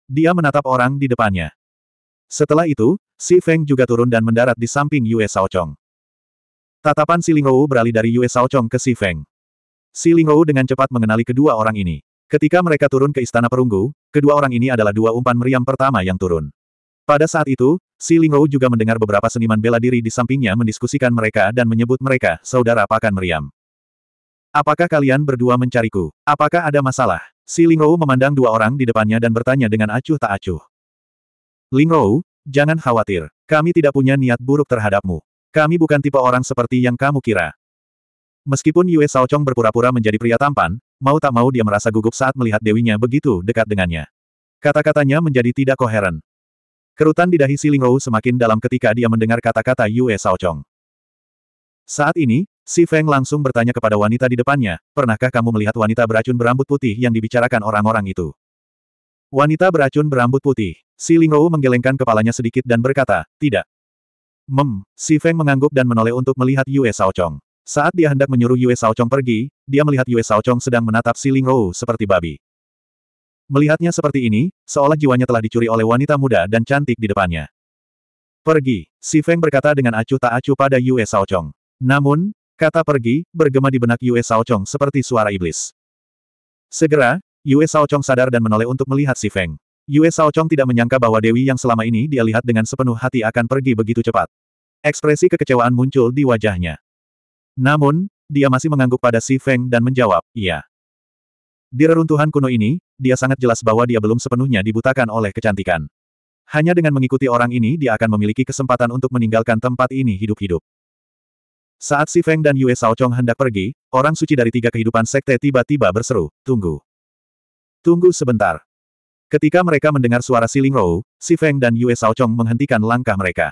Dia menatap orang di depannya. Setelah itu, Si Feng juga turun dan mendarat di samping Yue Saochong. Tatapan Si Lingou beralih dari Yue Saocong ke Si Feng. Si Lingou dengan cepat mengenali kedua orang ini. Ketika mereka turun ke Istana Perunggu, kedua orang ini adalah dua umpan meriam pertama yang turun. Pada saat itu, Si Lingou juga mendengar beberapa seniman bela diri di sampingnya mendiskusikan mereka dan menyebut mereka saudara pakan meriam. Apakah kalian berdua mencariku? Apakah ada masalah? Si Lingou memandang dua orang di depannya dan bertanya dengan acuh tak acuh. Lingou, jangan khawatir. Kami tidak punya niat buruk terhadapmu. Kami bukan tipe orang seperti yang kamu kira. Meskipun Yue Saochong berpura-pura menjadi pria tampan, mau tak mau dia merasa gugup saat melihat dewinya begitu dekat dengannya. Kata-katanya menjadi tidak koheren. Kerutan di dahi Si Rou semakin dalam ketika dia mendengar kata-kata Yue Saochong. Saat ini, Si Feng langsung bertanya kepada wanita di depannya, pernahkah kamu melihat wanita beracun berambut putih yang dibicarakan orang-orang itu? Wanita beracun berambut putih. Si Rou menggelengkan kepalanya sedikit dan berkata, tidak, Mem, Si Feng mengangguk dan menoleh untuk melihat Yue Saochong. Saat dia hendak menyuruh Yue Saochong pergi, dia melihat Yue Saochong sedang menatap Si Ling Rou seperti babi. Melihatnya seperti ini, seolah jiwanya telah dicuri oleh wanita muda dan cantik di depannya. Pergi, Si Feng berkata dengan acuh tak acuh pada Yue Saochong. Namun, kata pergi, bergema di benak Yue Saochong seperti suara iblis. Segera, Yue Saochong sadar dan menoleh untuk melihat Si Feng. Yue Shaochong tidak menyangka bahwa Dewi yang selama ini dia lihat dengan sepenuh hati akan pergi begitu cepat. Ekspresi kekecewaan muncul di wajahnya. Namun, dia masih mengangguk pada Si Feng dan menjawab, iya. Di reruntuhan kuno ini, dia sangat jelas bahwa dia belum sepenuhnya dibutakan oleh kecantikan. Hanya dengan mengikuti orang ini dia akan memiliki kesempatan untuk meninggalkan tempat ini hidup-hidup. Saat Si Feng dan Yue Shaochong hendak pergi, orang suci dari tiga kehidupan sekte tiba-tiba berseru, tunggu. Tunggu sebentar. Ketika mereka mendengar suara Siling Lingrou, Si Feng dan Yue Saochong menghentikan langkah mereka.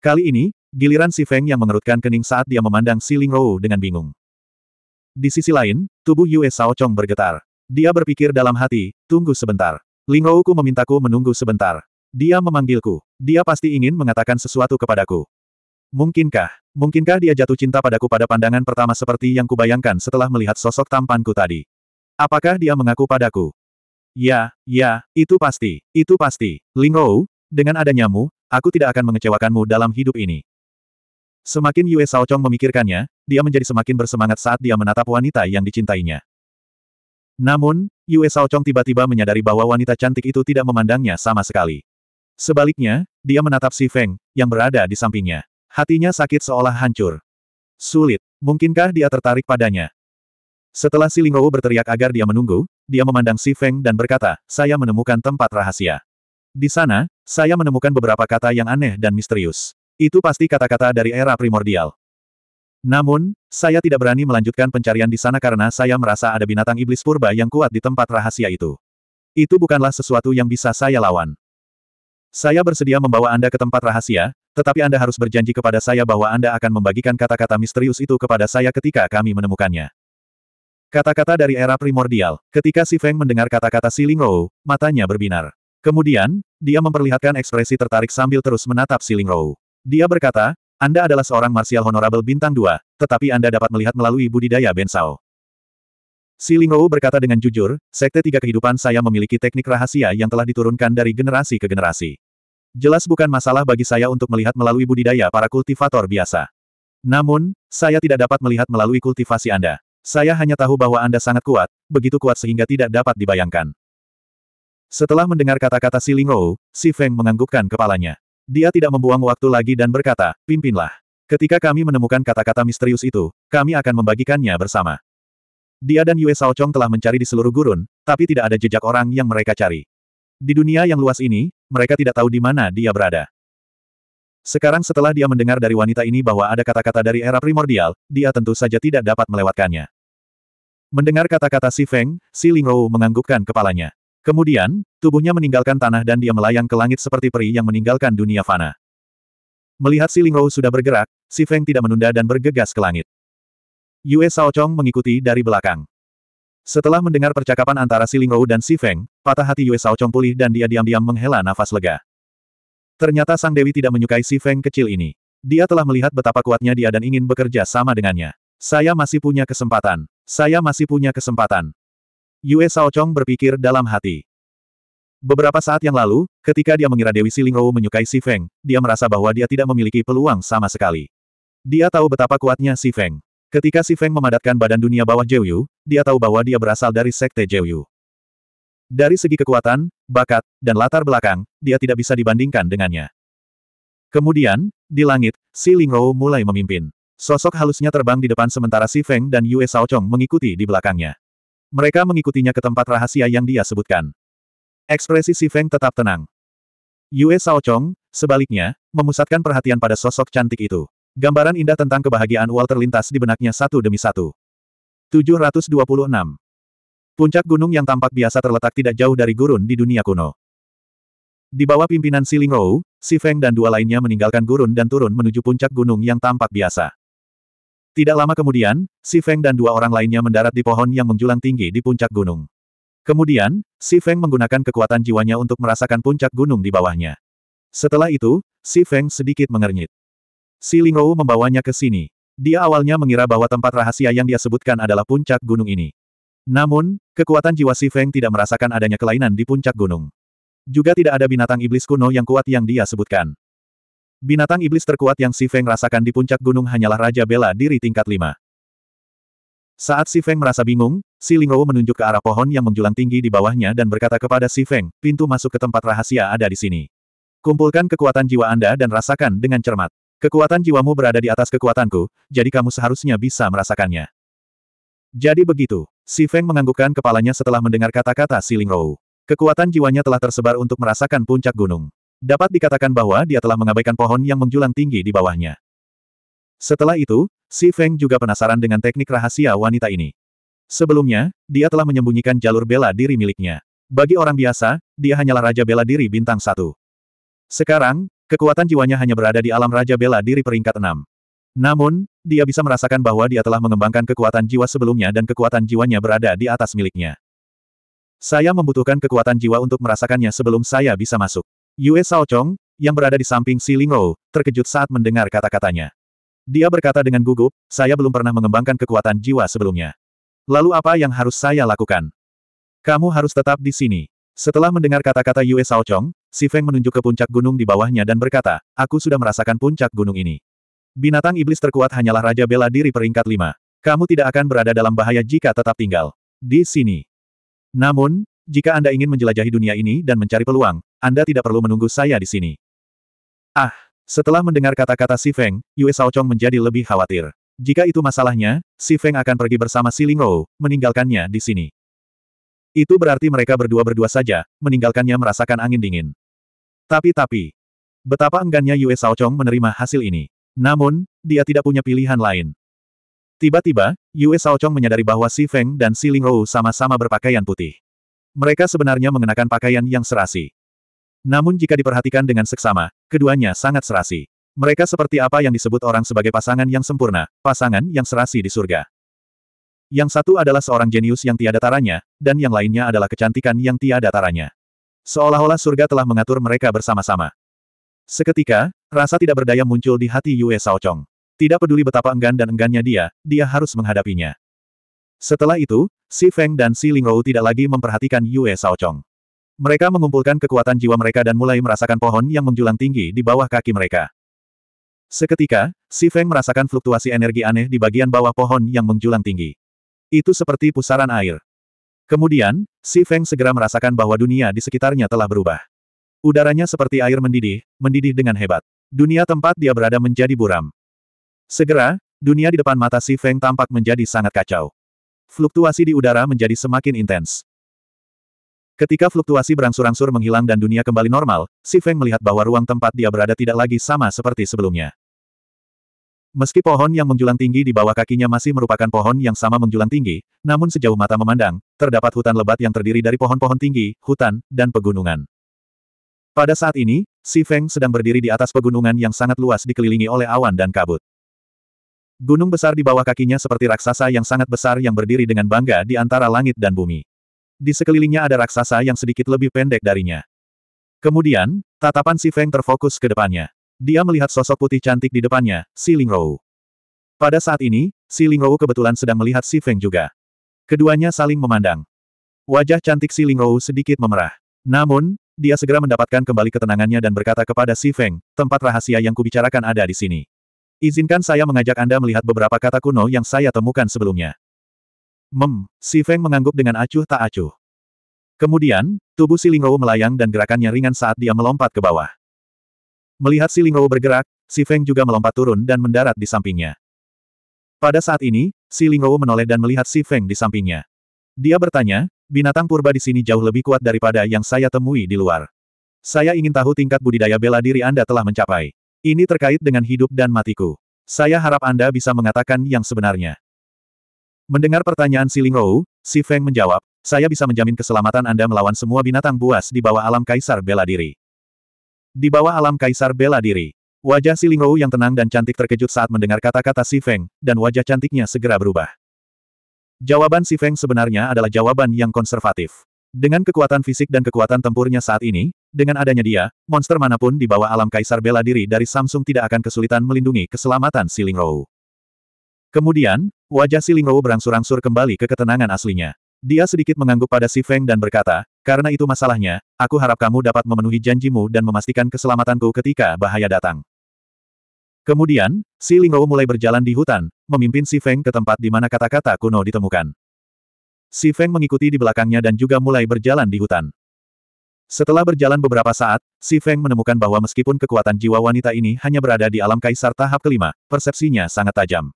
Kali ini, giliran Si Feng yang mengerutkan kening saat dia memandang Siling Lingrou dengan bingung. Di sisi lain, tubuh Yue Saochong bergetar. Dia berpikir dalam hati, tunggu sebentar. Ling ku memintaku menunggu sebentar. Dia memanggilku. Dia pasti ingin mengatakan sesuatu kepadaku. Mungkinkah, mungkinkah dia jatuh cinta padaku pada pandangan pertama seperti yang kubayangkan setelah melihat sosok tampanku tadi? Apakah dia mengaku padaku? Ya, ya, itu pasti, itu pasti. Ling dengan adanya mu, aku tidak akan mengecewakanmu dalam hidup ini. Semakin Yue Saochong memikirkannya, dia menjadi semakin bersemangat saat dia menatap wanita yang dicintainya. Namun, Yue Saochong tiba-tiba menyadari bahwa wanita cantik itu tidak memandangnya sama sekali. Sebaliknya, dia menatap si Feng, yang berada di sampingnya. Hatinya sakit seolah hancur. Sulit. Mungkinkah dia tertarik padanya? Setelah Si Lingou berteriak agar dia menunggu, dia memandang Si Feng dan berkata, saya menemukan tempat rahasia. Di sana, saya menemukan beberapa kata yang aneh dan misterius. Itu pasti kata-kata dari era primordial. Namun, saya tidak berani melanjutkan pencarian di sana karena saya merasa ada binatang iblis purba yang kuat di tempat rahasia itu. Itu bukanlah sesuatu yang bisa saya lawan. Saya bersedia membawa Anda ke tempat rahasia, tetapi Anda harus berjanji kepada saya bahwa Anda akan membagikan kata-kata misterius itu kepada saya ketika kami menemukannya. Kata-kata dari era primordial, ketika Si Feng mendengar kata-kata Si Rou, matanya berbinar. Kemudian, dia memperlihatkan ekspresi tertarik sambil terus menatap Si Rou. Dia berkata, Anda adalah seorang martial honorable bintang dua, tetapi Anda dapat melihat melalui budidaya Bensao. Si Rou berkata dengan jujur, Sekte Tiga Kehidupan saya memiliki teknik rahasia yang telah diturunkan dari generasi ke generasi. Jelas bukan masalah bagi saya untuk melihat melalui budidaya para kultivator biasa. Namun, saya tidak dapat melihat melalui kultivasi Anda. Saya hanya tahu bahwa Anda sangat kuat, begitu kuat sehingga tidak dapat dibayangkan. Setelah mendengar kata-kata Si Lingrou, Si Feng menganggukkan kepalanya. Dia tidak membuang waktu lagi dan berkata, pimpinlah. Ketika kami menemukan kata-kata misterius itu, kami akan membagikannya bersama. Dia dan Yue Chong telah mencari di seluruh gurun, tapi tidak ada jejak orang yang mereka cari. Di dunia yang luas ini, mereka tidak tahu di mana dia berada. Sekarang setelah dia mendengar dari wanita ini bahwa ada kata-kata dari era primordial, dia tentu saja tidak dapat melewatkannya. Mendengar kata-kata Si Feng, Si Lingrou menganggukkan kepalanya. Kemudian, tubuhnya meninggalkan tanah dan dia melayang ke langit seperti peri yang meninggalkan dunia fana. Melihat Si Lingrou sudah bergerak, Si Feng tidak menunda dan bergegas ke langit. Yue Shaochong mengikuti dari belakang. Setelah mendengar percakapan antara Si Lingrou dan Si Feng, patah hati Yue Shaochong pulih dan dia diam-diam menghela nafas lega. Ternyata Sang Dewi tidak menyukai si Feng kecil ini. Dia telah melihat betapa kuatnya dia dan ingin bekerja sama dengannya. Saya masih punya kesempatan. Saya masih punya kesempatan. Yue Saocong berpikir dalam hati. Beberapa saat yang lalu, ketika dia mengira Dewi Silingrou menyukai Si Feng, dia merasa bahwa dia tidak memiliki peluang sama sekali. Dia tahu betapa kuatnya Si Feng. Ketika Si Feng memadatkan badan dunia bawah Jeyu, dia tahu bahwa dia berasal dari sekte Jeyu. Dari segi kekuatan, bakat, dan latar belakang, dia tidak bisa dibandingkan dengannya. Kemudian, di langit, Si Lingrou mulai memimpin. Sosok halusnya terbang di depan sementara Si Feng dan Yue Chong mengikuti di belakangnya. Mereka mengikutinya ke tempat rahasia yang dia sebutkan. Ekspresi Si Feng tetap tenang. Yue Chong, sebaliknya, memusatkan perhatian pada sosok cantik itu. Gambaran indah tentang kebahagiaan Walter lintas di benaknya satu demi satu. 726 Puncak gunung yang tampak biasa terletak tidak jauh dari gurun di dunia kuno. Di bawah pimpinan Siling Rou, Si Feng dan dua lainnya meninggalkan gurun dan turun menuju puncak gunung yang tampak biasa. Tidak lama kemudian, Si Feng dan dua orang lainnya mendarat di pohon yang menjulang tinggi di puncak gunung. Kemudian, Si Feng menggunakan kekuatan jiwanya untuk merasakan puncak gunung di bawahnya. Setelah itu, Si Feng sedikit mengernyit. Si Lingrou membawanya ke sini. Dia awalnya mengira bahwa tempat rahasia yang dia sebutkan adalah puncak gunung ini. Namun, kekuatan jiwa Si Feng tidak merasakan adanya kelainan di puncak gunung. Juga tidak ada binatang iblis kuno yang kuat yang dia sebutkan. Binatang iblis terkuat yang Si Feng rasakan di puncak gunung hanyalah Raja Bela Diri tingkat 5. Saat Si Feng merasa bingung, Si Ling Ruo menunjuk ke arah pohon yang menjulang tinggi di bawahnya dan berkata kepada Si Feng, pintu masuk ke tempat rahasia ada di sini. Kumpulkan kekuatan jiwa Anda dan rasakan dengan cermat. Kekuatan jiwamu berada di atas kekuatanku, jadi kamu seharusnya bisa merasakannya. Jadi begitu. Si Feng menganggukkan kepalanya setelah mendengar kata-kata Siling Rou. Kekuatan jiwanya telah tersebar untuk merasakan puncak gunung. Dapat dikatakan bahwa dia telah mengabaikan pohon yang menjulang tinggi di bawahnya. Setelah itu, Si Feng juga penasaran dengan teknik rahasia wanita ini. Sebelumnya, dia telah menyembunyikan jalur bela diri miliknya. Bagi orang biasa, dia hanyalah Raja Bela Diri Bintang satu. Sekarang, kekuatan jiwanya hanya berada di alam Raja Bela Diri peringkat enam. Namun, dia bisa merasakan bahwa dia telah mengembangkan kekuatan jiwa sebelumnya dan kekuatan jiwanya berada di atas miliknya. Saya membutuhkan kekuatan jiwa untuk merasakannya sebelum saya bisa masuk. Yue Shaochong, yang berada di samping Si Linglou, terkejut saat mendengar kata-katanya. Dia berkata dengan gugup, saya belum pernah mengembangkan kekuatan jiwa sebelumnya. Lalu apa yang harus saya lakukan? Kamu harus tetap di sini. Setelah mendengar kata-kata Yue Shaochong, Si Feng menunjuk ke puncak gunung di bawahnya dan berkata, aku sudah merasakan puncak gunung ini. Binatang iblis terkuat hanyalah Raja Bela Diri peringkat 5. Kamu tidak akan berada dalam bahaya jika tetap tinggal di sini. Namun, jika Anda ingin menjelajahi dunia ini dan mencari peluang, Anda tidak perlu menunggu saya di sini. Ah, setelah mendengar kata-kata Si Feng, Yue Shaochong menjadi lebih khawatir. Jika itu masalahnya, Si Feng akan pergi bersama Si Ling Rou, meninggalkannya di sini. Itu berarti mereka berdua-berdua saja, meninggalkannya merasakan angin dingin. Tapi-tapi, betapa enggannya Yue Shaochong menerima hasil ini. Namun, dia tidak punya pilihan lain. Tiba-tiba, Yue Saochong menyadari bahwa Si Feng dan Si Lingrou sama-sama berpakaian putih. Mereka sebenarnya mengenakan pakaian yang serasi. Namun jika diperhatikan dengan seksama, keduanya sangat serasi. Mereka seperti apa yang disebut orang sebagai pasangan yang sempurna, pasangan yang serasi di surga. Yang satu adalah seorang jenius yang tiada taranya, dan yang lainnya adalah kecantikan yang tiada taranya. Seolah-olah surga telah mengatur mereka bersama-sama. Seketika, rasa tidak berdaya muncul di hati Yue Saocong. Tidak peduli betapa enggan dan enggannya dia, dia harus menghadapinya. Setelah itu, Si Feng dan Si Lingrou tidak lagi memperhatikan Yue Saocong. Mereka mengumpulkan kekuatan jiwa mereka dan mulai merasakan pohon yang menjulang tinggi di bawah kaki mereka. Seketika, Si Feng merasakan fluktuasi energi aneh di bagian bawah pohon yang menjulang tinggi. Itu seperti pusaran air. Kemudian, Si Feng segera merasakan bahwa dunia di sekitarnya telah berubah. Udaranya seperti air mendidih, mendidih dengan hebat. Dunia tempat dia berada menjadi buram. Segera, dunia di depan mata Si Feng tampak menjadi sangat kacau. Fluktuasi di udara menjadi semakin intens. Ketika fluktuasi berangsur-angsur menghilang dan dunia kembali normal, Si Feng melihat bahwa ruang tempat dia berada tidak lagi sama seperti sebelumnya. Meski pohon yang menjulang tinggi di bawah kakinya masih merupakan pohon yang sama menjulang tinggi, namun sejauh mata memandang, terdapat hutan lebat yang terdiri dari pohon-pohon tinggi, hutan, dan pegunungan. Pada saat ini, Si Feng sedang berdiri di atas pegunungan yang sangat luas dikelilingi oleh awan dan kabut. Gunung besar di bawah kakinya seperti raksasa yang sangat besar yang berdiri dengan bangga di antara langit dan bumi. Di sekelilingnya ada raksasa yang sedikit lebih pendek darinya. Kemudian, tatapan Si Feng terfokus ke depannya. Dia melihat sosok putih cantik di depannya, Si Lingrou. Pada saat ini, Si Lingrou kebetulan sedang melihat Si Feng juga. Keduanya saling memandang. Wajah cantik Si Lingrou sedikit memerah. Namun, dia segera mendapatkan kembali ketenangannya dan berkata kepada Si Feng, tempat rahasia yang kubicarakan ada di sini. Izinkan saya mengajak Anda melihat beberapa kata kuno yang saya temukan sebelumnya. Mem, Si Feng mengangguk dengan acuh tak acuh. Kemudian, tubuh Si Lingrou melayang dan gerakannya ringan saat dia melompat ke bawah. Melihat Si Lingrou bergerak, Si Feng juga melompat turun dan mendarat di sampingnya. Pada saat ini, Si Lingrou menoleh dan melihat Si Feng di sampingnya. Dia bertanya, Binatang purba di sini jauh lebih kuat daripada yang saya temui di luar. Saya ingin tahu tingkat budidaya bela diri Anda telah mencapai. Ini terkait dengan hidup dan matiku. Saya harap Anda bisa mengatakan yang sebenarnya. Mendengar pertanyaan Siling Rou, Si Feng menjawab, saya bisa menjamin keselamatan Anda melawan semua binatang buas di bawah alam kaisar bela diri. Di bawah alam kaisar bela diri, wajah Siling Rou yang tenang dan cantik terkejut saat mendengar kata-kata Si Feng, dan wajah cantiknya segera berubah. Jawaban Si Feng sebenarnya adalah jawaban yang konservatif. Dengan kekuatan fisik dan kekuatan tempurnya saat ini, dengan adanya dia, monster manapun di bawah alam kaisar bela diri dari Samsung tidak akan kesulitan melindungi keselamatan Siling Rou. Kemudian, wajah Siling Rou berangsur-angsur kembali ke ketenangan aslinya. Dia sedikit mengangguk pada Si Feng dan berkata, karena itu masalahnya, aku harap kamu dapat memenuhi janjimu dan memastikan keselamatanku ketika bahaya datang. Kemudian, Si Lingou mulai berjalan di hutan, memimpin Si Feng ke tempat di mana kata-kata kuno ditemukan. Si Feng mengikuti di belakangnya dan juga mulai berjalan di hutan. Setelah berjalan beberapa saat, Si Feng menemukan bahwa meskipun kekuatan jiwa wanita ini hanya berada di alam kaisar tahap kelima, persepsinya sangat tajam.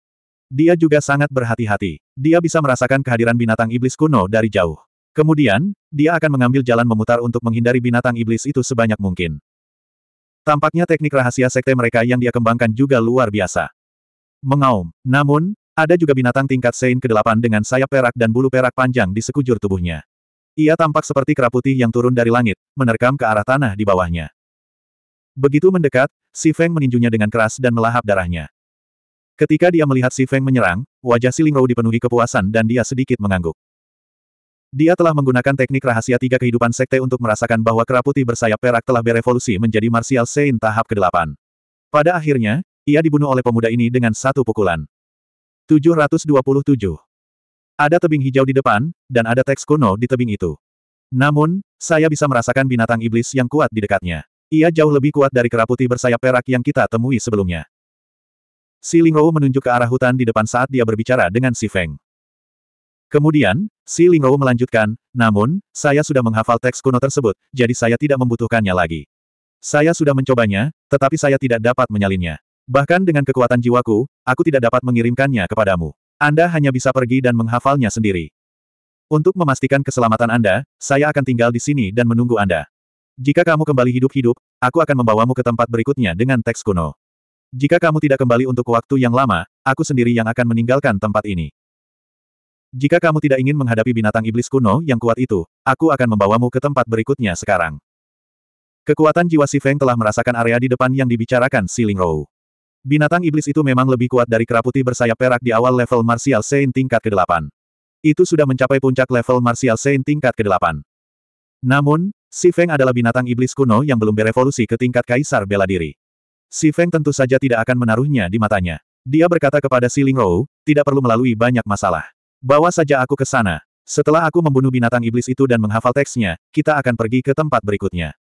Dia juga sangat berhati-hati. Dia bisa merasakan kehadiran binatang iblis kuno dari jauh. Kemudian, dia akan mengambil jalan memutar untuk menghindari binatang iblis itu sebanyak mungkin. Tampaknya teknik rahasia sekte mereka yang dia kembangkan juga luar biasa. Mengaum. Namun, ada juga binatang tingkat Sein ke-8 dengan sayap perak dan bulu perak panjang di sekujur tubuhnya. Ia tampak seperti kera putih yang turun dari langit, menerkam ke arah tanah di bawahnya. Begitu mendekat, Si Feng meninjunya dengan keras dan melahap darahnya. Ketika dia melihat Si Feng menyerang, wajah Siling Rou dipenuhi kepuasan dan dia sedikit mengangguk. Dia telah menggunakan teknik rahasia tiga kehidupan sekte untuk merasakan bahwa keraputi bersayap perak telah berevolusi menjadi Martial Saint tahap ke-8. Pada akhirnya, ia dibunuh oleh pemuda ini dengan satu pukulan. 727. Ada tebing hijau di depan, dan ada teks kuno di tebing itu. Namun, saya bisa merasakan binatang iblis yang kuat di dekatnya. Ia jauh lebih kuat dari keraputi bersayap perak yang kita temui sebelumnya. Si Lingrou menunjuk ke arah hutan di depan saat dia berbicara dengan Si Feng. Kemudian, Si Lingrou melanjutkan, namun, saya sudah menghafal teks kuno tersebut, jadi saya tidak membutuhkannya lagi. Saya sudah mencobanya, tetapi saya tidak dapat menyalinnya. Bahkan dengan kekuatan jiwaku, aku tidak dapat mengirimkannya kepadamu. Anda hanya bisa pergi dan menghafalnya sendiri. Untuk memastikan keselamatan Anda, saya akan tinggal di sini dan menunggu Anda. Jika kamu kembali hidup-hidup, aku akan membawamu ke tempat berikutnya dengan teks kuno. Jika kamu tidak kembali untuk waktu yang lama, aku sendiri yang akan meninggalkan tempat ini. Jika kamu tidak ingin menghadapi binatang iblis kuno yang kuat itu, aku akan membawamu ke tempat berikutnya sekarang. Kekuatan jiwa Si Feng telah merasakan area di depan yang dibicarakan Si Lingrou. Binatang iblis itu memang lebih kuat dari keraputi bersayap perak di awal level Martial Saint tingkat ke-8. Itu sudah mencapai puncak level Martial Saint tingkat ke-8. Namun, Si Feng adalah binatang iblis kuno yang belum berevolusi ke tingkat kaisar bela diri. Si Feng tentu saja tidak akan menaruhnya di matanya. Dia berkata kepada Si Lingrou, tidak perlu melalui banyak masalah. Bawa saja aku ke sana. Setelah aku membunuh binatang iblis itu dan menghafal teksnya, kita akan pergi ke tempat berikutnya.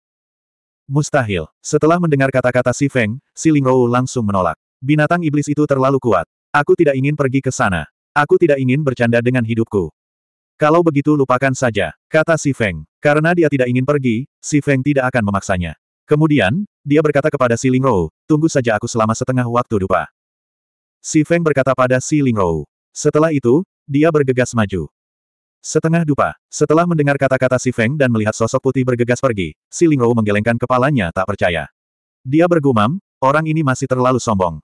Mustahil. Setelah mendengar kata-kata si Feng, si Lingrou langsung menolak. Binatang iblis itu terlalu kuat. Aku tidak ingin pergi ke sana. Aku tidak ingin bercanda dengan hidupku. Kalau begitu lupakan saja, kata si Feng. Karena dia tidak ingin pergi, si Feng tidak akan memaksanya. Kemudian, dia berkata kepada si Rou, tunggu saja aku selama setengah waktu dupa. Si Feng berkata pada si Rou. Setelah itu, dia bergegas maju. Setengah dupa, setelah mendengar kata-kata si Feng dan melihat sosok putih bergegas pergi, si Rou menggelengkan kepalanya tak percaya. Dia bergumam, orang ini masih terlalu sombong.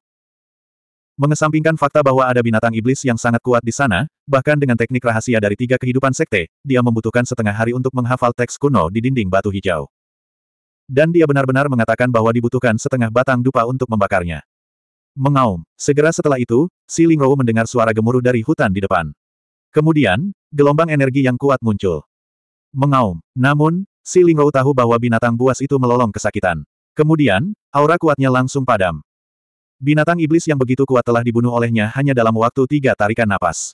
Mengesampingkan fakta bahwa ada binatang iblis yang sangat kuat di sana, bahkan dengan teknik rahasia dari tiga kehidupan sekte, dia membutuhkan setengah hari untuk menghafal teks kuno di dinding batu hijau. Dan dia benar-benar mengatakan bahwa dibutuhkan setengah batang dupa untuk membakarnya. Mengaum. Segera setelah itu, Si Lingrou mendengar suara gemuruh dari hutan di depan. Kemudian, gelombang energi yang kuat muncul. Mengaum. Namun, Si Lingrou tahu bahwa binatang buas itu melolong kesakitan. Kemudian, aura kuatnya langsung padam. Binatang iblis yang begitu kuat telah dibunuh olehnya hanya dalam waktu tiga tarikan napas.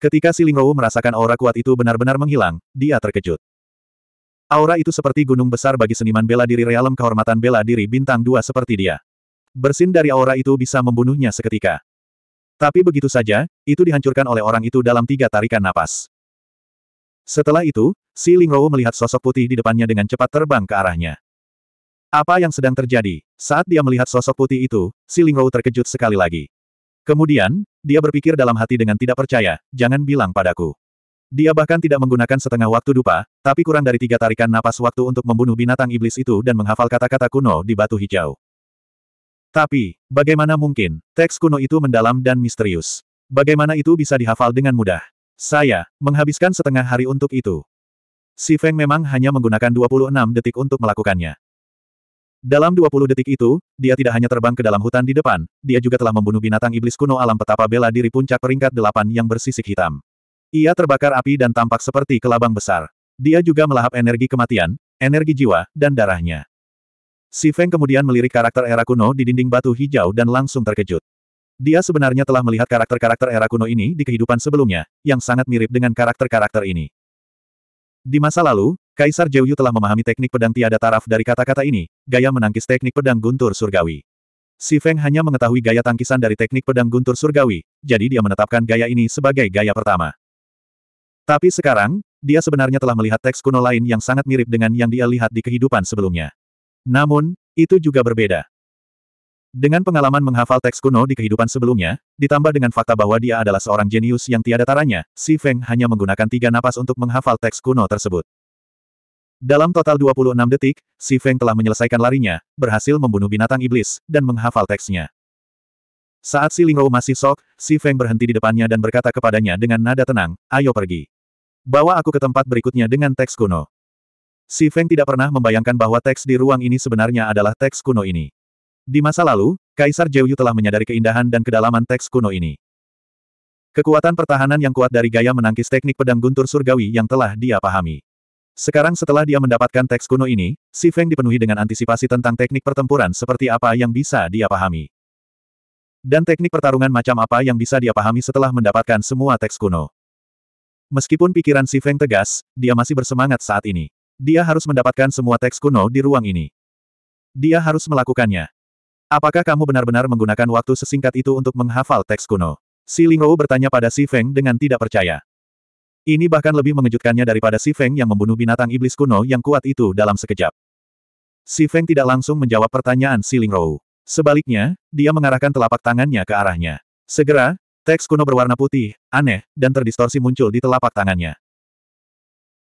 Ketika Si Lingrou merasakan aura kuat itu benar-benar menghilang, dia terkejut. Aura itu seperti gunung besar bagi seniman bela diri realem kehormatan bela diri bintang dua seperti dia. Bersin dari aura itu bisa membunuhnya seketika. Tapi begitu saja, itu dihancurkan oleh orang itu dalam tiga tarikan napas. Setelah itu, Si Lingrou melihat sosok putih di depannya dengan cepat terbang ke arahnya. Apa yang sedang terjadi? Saat dia melihat sosok putih itu, Si Lingrou terkejut sekali lagi. Kemudian, dia berpikir dalam hati dengan tidak percaya, jangan bilang padaku. Dia bahkan tidak menggunakan setengah waktu dupa, tapi kurang dari tiga tarikan napas waktu untuk membunuh binatang iblis itu dan menghafal kata-kata kuno di batu hijau. Tapi, bagaimana mungkin, teks kuno itu mendalam dan misterius. Bagaimana itu bisa dihafal dengan mudah? Saya, menghabiskan setengah hari untuk itu. Si Feng memang hanya menggunakan 26 detik untuk melakukannya. Dalam 20 detik itu, dia tidak hanya terbang ke dalam hutan di depan, dia juga telah membunuh binatang iblis kuno alam petapa bela diri puncak peringkat delapan yang bersisik hitam. Ia terbakar api dan tampak seperti kelabang besar. Dia juga melahap energi kematian, energi jiwa, dan darahnya. Si Feng kemudian melirik karakter era kuno di dinding batu hijau dan langsung terkejut. Dia sebenarnya telah melihat karakter-karakter era kuno ini di kehidupan sebelumnya, yang sangat mirip dengan karakter-karakter ini. Di masa lalu, Kaisar Jeuyu telah memahami teknik pedang tiada taraf dari kata-kata ini, gaya menangkis teknik pedang guntur surgawi. Si Feng hanya mengetahui gaya tangkisan dari teknik pedang guntur surgawi, jadi dia menetapkan gaya ini sebagai gaya pertama. Tapi sekarang, dia sebenarnya telah melihat teks kuno lain yang sangat mirip dengan yang dia lihat di kehidupan sebelumnya. Namun, itu juga berbeda. Dengan pengalaman menghafal teks kuno di kehidupan sebelumnya, ditambah dengan fakta bahwa dia adalah seorang jenius yang tiada taranya, Si Feng hanya menggunakan tiga napas untuk menghafal teks kuno tersebut. Dalam total 26 detik, Si Feng telah menyelesaikan larinya, berhasil membunuh binatang iblis, dan menghafal teksnya. Saat Si Lingrou masih sok, Si Feng berhenti di depannya dan berkata kepadanya dengan nada tenang, ayo pergi. Bawa aku ke tempat berikutnya dengan teks kuno. Si Feng tidak pernah membayangkan bahwa teks di ruang ini sebenarnya adalah teks kuno ini. Di masa lalu, Kaisar Jeoyu telah menyadari keindahan dan kedalaman teks kuno ini. Kekuatan pertahanan yang kuat dari gaya menangkis teknik pedang guntur surgawi yang telah dia pahami. Sekarang setelah dia mendapatkan teks kuno ini, Si Feng dipenuhi dengan antisipasi tentang teknik pertempuran seperti apa yang bisa dia pahami. Dan teknik pertarungan macam apa yang bisa dia pahami setelah mendapatkan semua teks kuno. Meskipun pikiran Si Feng tegas, dia masih bersemangat saat ini. Dia harus mendapatkan semua teks kuno di ruang ini. Dia harus melakukannya. Apakah kamu benar-benar menggunakan waktu sesingkat itu untuk menghafal teks kuno? Si Ling Lingrou bertanya pada Si Feng dengan tidak percaya. Ini bahkan lebih mengejutkannya daripada Si Feng yang membunuh binatang iblis kuno yang kuat itu dalam sekejap. Si Feng tidak langsung menjawab pertanyaan Si Ling Lingrou. Sebaliknya, dia mengarahkan telapak tangannya ke arahnya. Segera, teks kuno berwarna putih, aneh, dan terdistorsi muncul di telapak tangannya.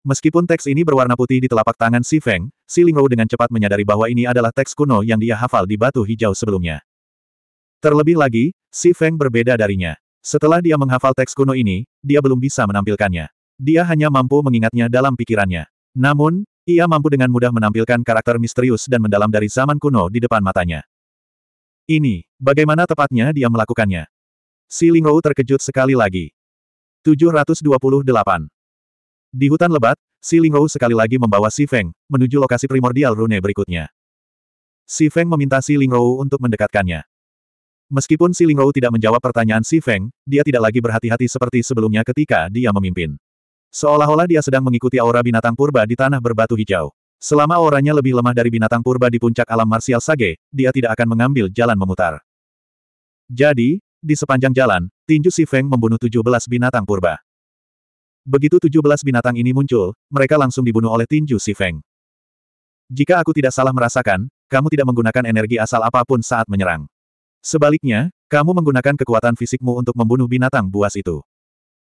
Meskipun teks ini berwarna putih di telapak tangan Si Feng, Si Lingrou dengan cepat menyadari bahwa ini adalah teks kuno yang dia hafal di batu hijau sebelumnya. Terlebih lagi, Si Feng berbeda darinya. Setelah dia menghafal teks kuno ini, dia belum bisa menampilkannya. Dia hanya mampu mengingatnya dalam pikirannya. Namun, ia mampu dengan mudah menampilkan karakter misterius dan mendalam dari zaman kuno di depan matanya. Ini, bagaimana tepatnya dia melakukannya? Si Lingrou terkejut sekali lagi. 728 di hutan lebat, Si Linghou sekali lagi membawa Si Feng, menuju lokasi primordial rune berikutnya. Si Feng meminta Si Linghou untuk mendekatkannya. Meskipun Si Linghou tidak menjawab pertanyaan Si Feng, dia tidak lagi berhati-hati seperti sebelumnya ketika dia memimpin. Seolah-olah dia sedang mengikuti aura binatang purba di tanah berbatu hijau. Selama auranya lebih lemah dari binatang purba di puncak alam marsial Sage, dia tidak akan mengambil jalan memutar. Jadi, di sepanjang jalan, tinju Si Feng membunuh 17 binatang purba. Begitu 17 binatang ini muncul, mereka langsung dibunuh oleh tinju si Feng. Jika aku tidak salah merasakan, kamu tidak menggunakan energi asal apapun saat menyerang. Sebaliknya, kamu menggunakan kekuatan fisikmu untuk membunuh binatang buas itu.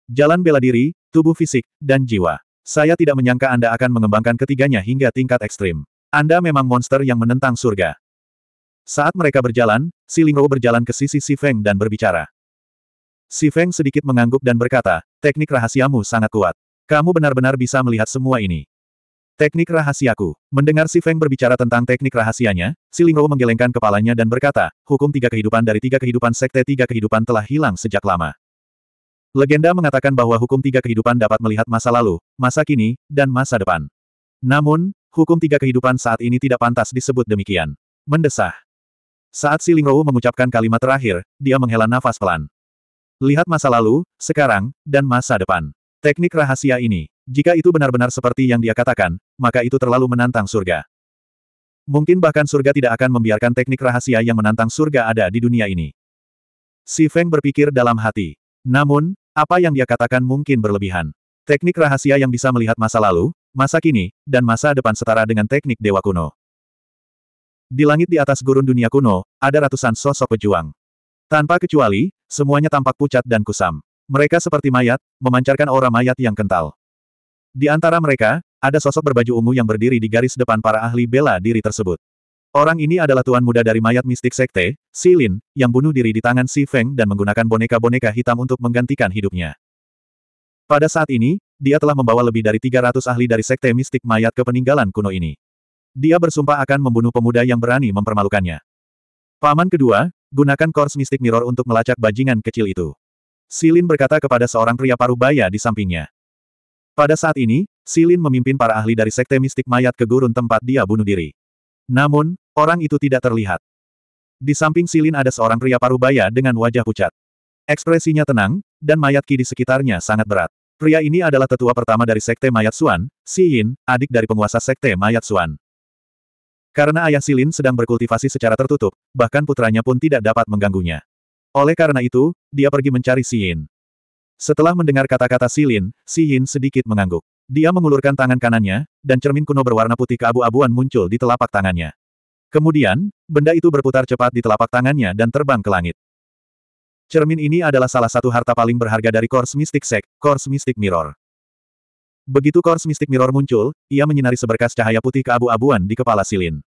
Jalan bela diri, tubuh fisik, dan jiwa. Saya tidak menyangka Anda akan mengembangkan ketiganya hingga tingkat ekstrim. Anda memang monster yang menentang surga. Saat mereka berjalan, Si Lingro berjalan ke sisi Si Feng dan berbicara. Si Feng sedikit mengangguk dan berkata, teknik rahasiamu sangat kuat. Kamu benar-benar bisa melihat semua ini. Teknik rahasiaku. Mendengar Si Feng berbicara tentang teknik rahasianya, Si Lingrou menggelengkan kepalanya dan berkata, hukum tiga kehidupan dari tiga kehidupan sekte tiga kehidupan telah hilang sejak lama. Legenda mengatakan bahwa hukum tiga kehidupan dapat melihat masa lalu, masa kini, dan masa depan. Namun, hukum tiga kehidupan saat ini tidak pantas disebut demikian. Mendesah. Saat Si Lingrou mengucapkan kalimat terakhir, dia menghela nafas pelan. Lihat masa lalu, sekarang, dan masa depan. Teknik rahasia ini, jika itu benar-benar seperti yang dia katakan, maka itu terlalu menantang surga. Mungkin bahkan surga tidak akan membiarkan teknik rahasia yang menantang surga ada di dunia ini. Si Feng berpikir dalam hati. Namun, apa yang dia katakan mungkin berlebihan. Teknik rahasia yang bisa melihat masa lalu, masa kini, dan masa depan setara dengan teknik dewa kuno. Di langit di atas gurun dunia kuno, ada ratusan sosok pejuang. Tanpa kecuali, Semuanya tampak pucat dan kusam. Mereka seperti mayat, memancarkan aura mayat yang kental. Di antara mereka, ada sosok berbaju ungu yang berdiri di garis depan para ahli bela diri tersebut. Orang ini adalah tuan muda dari mayat mistik sekte, Si Lin, yang bunuh diri di tangan Si Feng dan menggunakan boneka-boneka hitam untuk menggantikan hidupnya. Pada saat ini, dia telah membawa lebih dari 300 ahli dari sekte mistik mayat ke peninggalan kuno ini. Dia bersumpah akan membunuh pemuda yang berani mempermalukannya. Paman kedua, gunakan Course mistik Mirror untuk melacak bajingan kecil itu. Silin berkata kepada seorang pria paruh baya di sampingnya. Pada saat ini, Silin memimpin para ahli dari sekte mistik mayat ke gurun tempat dia bunuh diri. Namun, orang itu tidak terlihat. Di samping Silin ada seorang pria paruh baya dengan wajah pucat. Ekspresinya tenang, dan mayat Ki di sekitarnya sangat berat. Pria ini adalah tetua pertama dari sekte mayat Suan, Si Yin, adik dari penguasa sekte mayat Suan. Karena ayah Silin sedang berkultivasi secara tertutup, bahkan putranya pun tidak dapat mengganggunya. Oleh karena itu, dia pergi mencari Si Yin. Setelah mendengar kata-kata Silin, Yin sedikit mengangguk. Dia mengulurkan tangan kanannya, dan cermin kuno berwarna putih keabu-abuan muncul di telapak tangannya. Kemudian, benda itu berputar cepat di telapak tangannya dan terbang ke langit. Cermin ini adalah salah satu harta paling berharga dari Kors Mystic Sect, Kors Mystic Mirror. Begitu Kors mistik Mirror muncul, ia menyinari seberkas cahaya putih keabu-abuan di kepala Silin.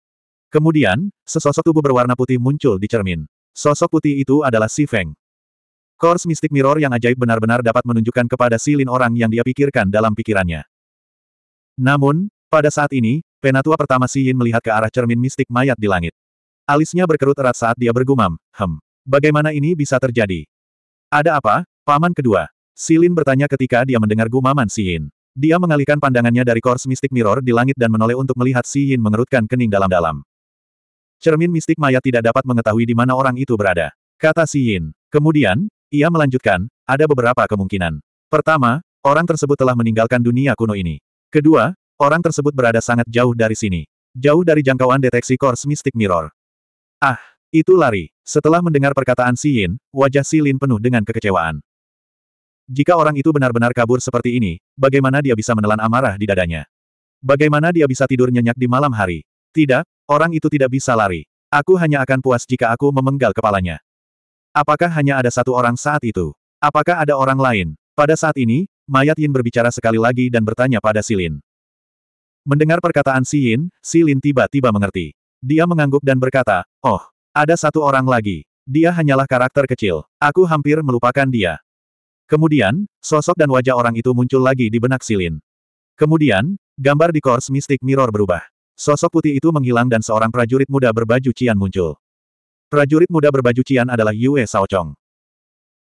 Kemudian, sesosok tubuh berwarna putih muncul di cermin. Sosok putih itu adalah Si Feng. Kors mistik Mirror yang ajaib benar-benar dapat menunjukkan kepada Silin orang yang dia pikirkan dalam pikirannya. Namun, pada saat ini, penatua pertama Si Yin melihat ke arah cermin mistik mayat di langit. Alisnya berkerut erat saat dia bergumam, hem. Bagaimana ini bisa terjadi? Ada apa, paman kedua? Silin bertanya ketika dia mendengar gumaman Si Yin. Dia mengalihkan pandangannya dari kors mistik Mirror di langit dan menoleh untuk melihat Si Yin mengerutkan kening dalam-dalam. Cermin mistik maya tidak dapat mengetahui di mana orang itu berada. Kata Si Yin. Kemudian, ia melanjutkan, ada beberapa kemungkinan. Pertama, orang tersebut telah meninggalkan dunia kuno ini. Kedua, orang tersebut berada sangat jauh dari sini. Jauh dari jangkauan deteksi kors mistik Mirror. Ah, itu lari. Setelah mendengar perkataan Si Yin, wajah Si Lin penuh dengan kekecewaan. Jika orang itu benar-benar kabur seperti ini, bagaimana dia bisa menelan amarah di dadanya? Bagaimana dia bisa tidur nyenyak di malam hari? Tidak, orang itu tidak bisa lari. Aku hanya akan puas jika aku memenggal kepalanya. Apakah hanya ada satu orang saat itu? Apakah ada orang lain? Pada saat ini, Mayat Yin berbicara sekali lagi dan bertanya pada Silin. Mendengar perkataan Si Yin, Silin tiba-tiba mengerti. Dia mengangguk dan berkata, Oh, ada satu orang lagi. Dia hanyalah karakter kecil. Aku hampir melupakan dia. Kemudian, sosok dan wajah orang itu muncul lagi di benak Silin. Kemudian, gambar di kors mistik Mirror berubah. Sosok putih itu menghilang dan seorang prajurit muda berbaju Cian muncul. Prajurit muda berbaju Cian adalah Yue Saocong.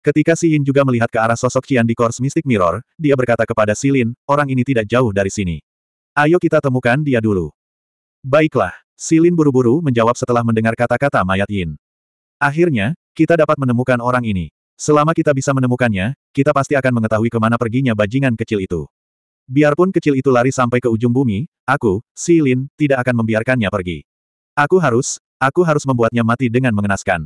Ketika Si Yin juga melihat ke arah sosok Cian di kors mistik Mirror, dia berkata kepada Silin, orang ini tidak jauh dari sini. Ayo kita temukan dia dulu. Baiklah, Silin buru-buru menjawab setelah mendengar kata-kata mayat Yin. Akhirnya, kita dapat menemukan orang ini. Selama kita bisa menemukannya, kita pasti akan mengetahui kemana perginya bajingan kecil itu. Biarpun kecil itu lari sampai ke ujung bumi, aku, si Lin, tidak akan membiarkannya pergi. Aku harus, aku harus membuatnya mati dengan mengenaskan.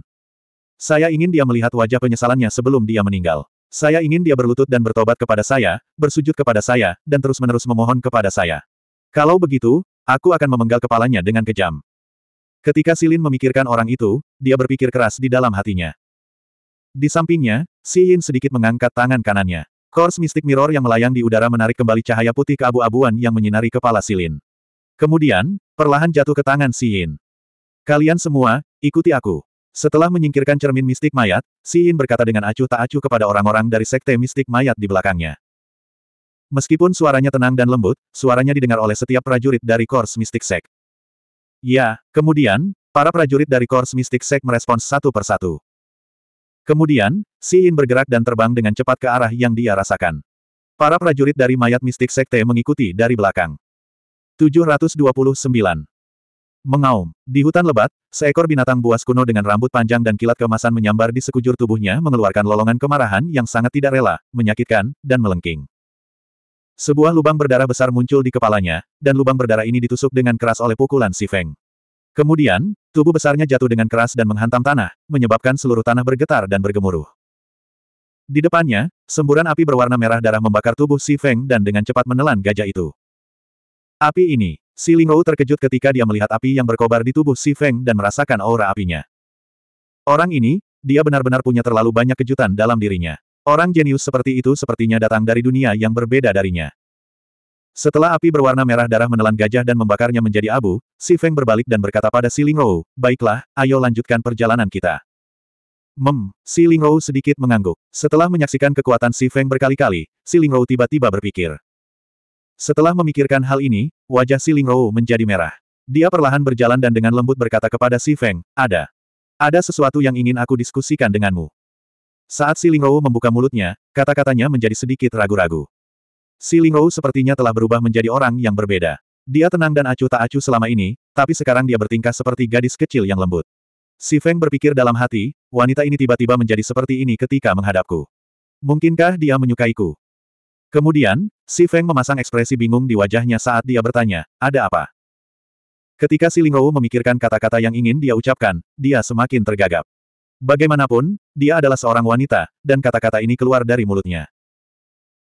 Saya ingin dia melihat wajah penyesalannya sebelum dia meninggal. Saya ingin dia berlutut dan bertobat kepada saya, bersujud kepada saya, dan terus-menerus memohon kepada saya. Kalau begitu, aku akan memenggal kepalanya dengan kejam. Ketika Silin memikirkan orang itu, dia berpikir keras di dalam hatinya. Di sampingnya, Si Yin sedikit mengangkat tangan kanannya. Kors mistik mirror yang melayang di udara menarik kembali cahaya putih ke abu abuan yang menyinari kepala Silin. Kemudian, perlahan jatuh ke tangan Si Yin. Kalian semua, ikuti aku. Setelah menyingkirkan cermin mistik mayat, Si Yin berkata dengan acuh tak acuh kepada orang-orang dari sekte mistik mayat di belakangnya. Meskipun suaranya tenang dan lembut, suaranya didengar oleh setiap prajurit dari Kors Mistik Sek. Ya, kemudian, para prajurit dari Kors Mistik Sek merespons satu persatu. Kemudian, Si Yin bergerak dan terbang dengan cepat ke arah yang dia rasakan. Para prajurit dari mayat mistik sekte mengikuti dari belakang. 729. Mengaum. Di hutan lebat, seekor binatang buas kuno dengan rambut panjang dan kilat kemasan menyambar di sekujur tubuhnya mengeluarkan lolongan kemarahan yang sangat tidak rela, menyakitkan, dan melengking. Sebuah lubang berdarah besar muncul di kepalanya, dan lubang berdarah ini ditusuk dengan keras oleh pukulan si Feng. Kemudian, tubuh besarnya jatuh dengan keras dan menghantam tanah, menyebabkan seluruh tanah bergetar dan bergemuruh. Di depannya, semburan api berwarna merah darah membakar tubuh Si Feng dan dengan cepat menelan gajah itu. Api ini, Si Rou terkejut ketika dia melihat api yang berkobar di tubuh Si Feng dan merasakan aura apinya. Orang ini, dia benar-benar punya terlalu banyak kejutan dalam dirinya. Orang jenius seperti itu sepertinya datang dari dunia yang berbeda darinya. Setelah api berwarna merah darah menelan gajah dan membakarnya menjadi abu, Si Feng berbalik dan berkata pada Si Lingrou, baiklah, ayo lanjutkan perjalanan kita. Mem, Si Lingrou sedikit mengangguk. Setelah menyaksikan kekuatan Si Feng berkali-kali, Si Lingrou tiba-tiba berpikir. Setelah memikirkan hal ini, wajah Si Lingrou menjadi merah. Dia perlahan berjalan dan dengan lembut berkata kepada Si Feng, ada. Ada sesuatu yang ingin aku diskusikan denganmu. Saat Si Lingrou membuka mulutnya, kata-katanya menjadi sedikit ragu-ragu. Si Linghou sepertinya telah berubah menjadi orang yang berbeda. Dia tenang dan acuh tak acuh selama ini, tapi sekarang dia bertingkah seperti gadis kecil yang lembut. Si Feng berpikir dalam hati, wanita ini tiba-tiba menjadi seperti ini ketika menghadapku. Mungkinkah dia menyukaiku? Kemudian, Si Feng memasang ekspresi bingung di wajahnya saat dia bertanya, ada apa? Ketika Si Linghou memikirkan kata-kata yang ingin dia ucapkan, dia semakin tergagap. Bagaimanapun, dia adalah seorang wanita, dan kata-kata ini keluar dari mulutnya.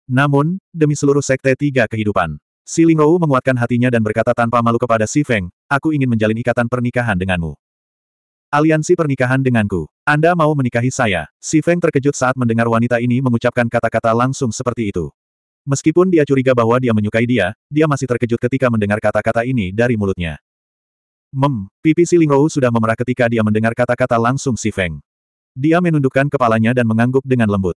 Namun, demi seluruh Sekte Tiga Kehidupan, Si Lingou menguatkan hatinya dan berkata tanpa malu kepada Si Feng, aku ingin menjalin ikatan pernikahan denganmu. Aliansi pernikahan denganku. Anda mau menikahi saya. Si Feng terkejut saat mendengar wanita ini mengucapkan kata-kata langsung seperti itu. Meskipun dia curiga bahwa dia menyukai dia, dia masih terkejut ketika mendengar kata-kata ini dari mulutnya. Mem, pipi Lingou sudah memerah ketika dia mendengar kata-kata langsung Si Feng. Dia menundukkan kepalanya dan mengangguk dengan lembut.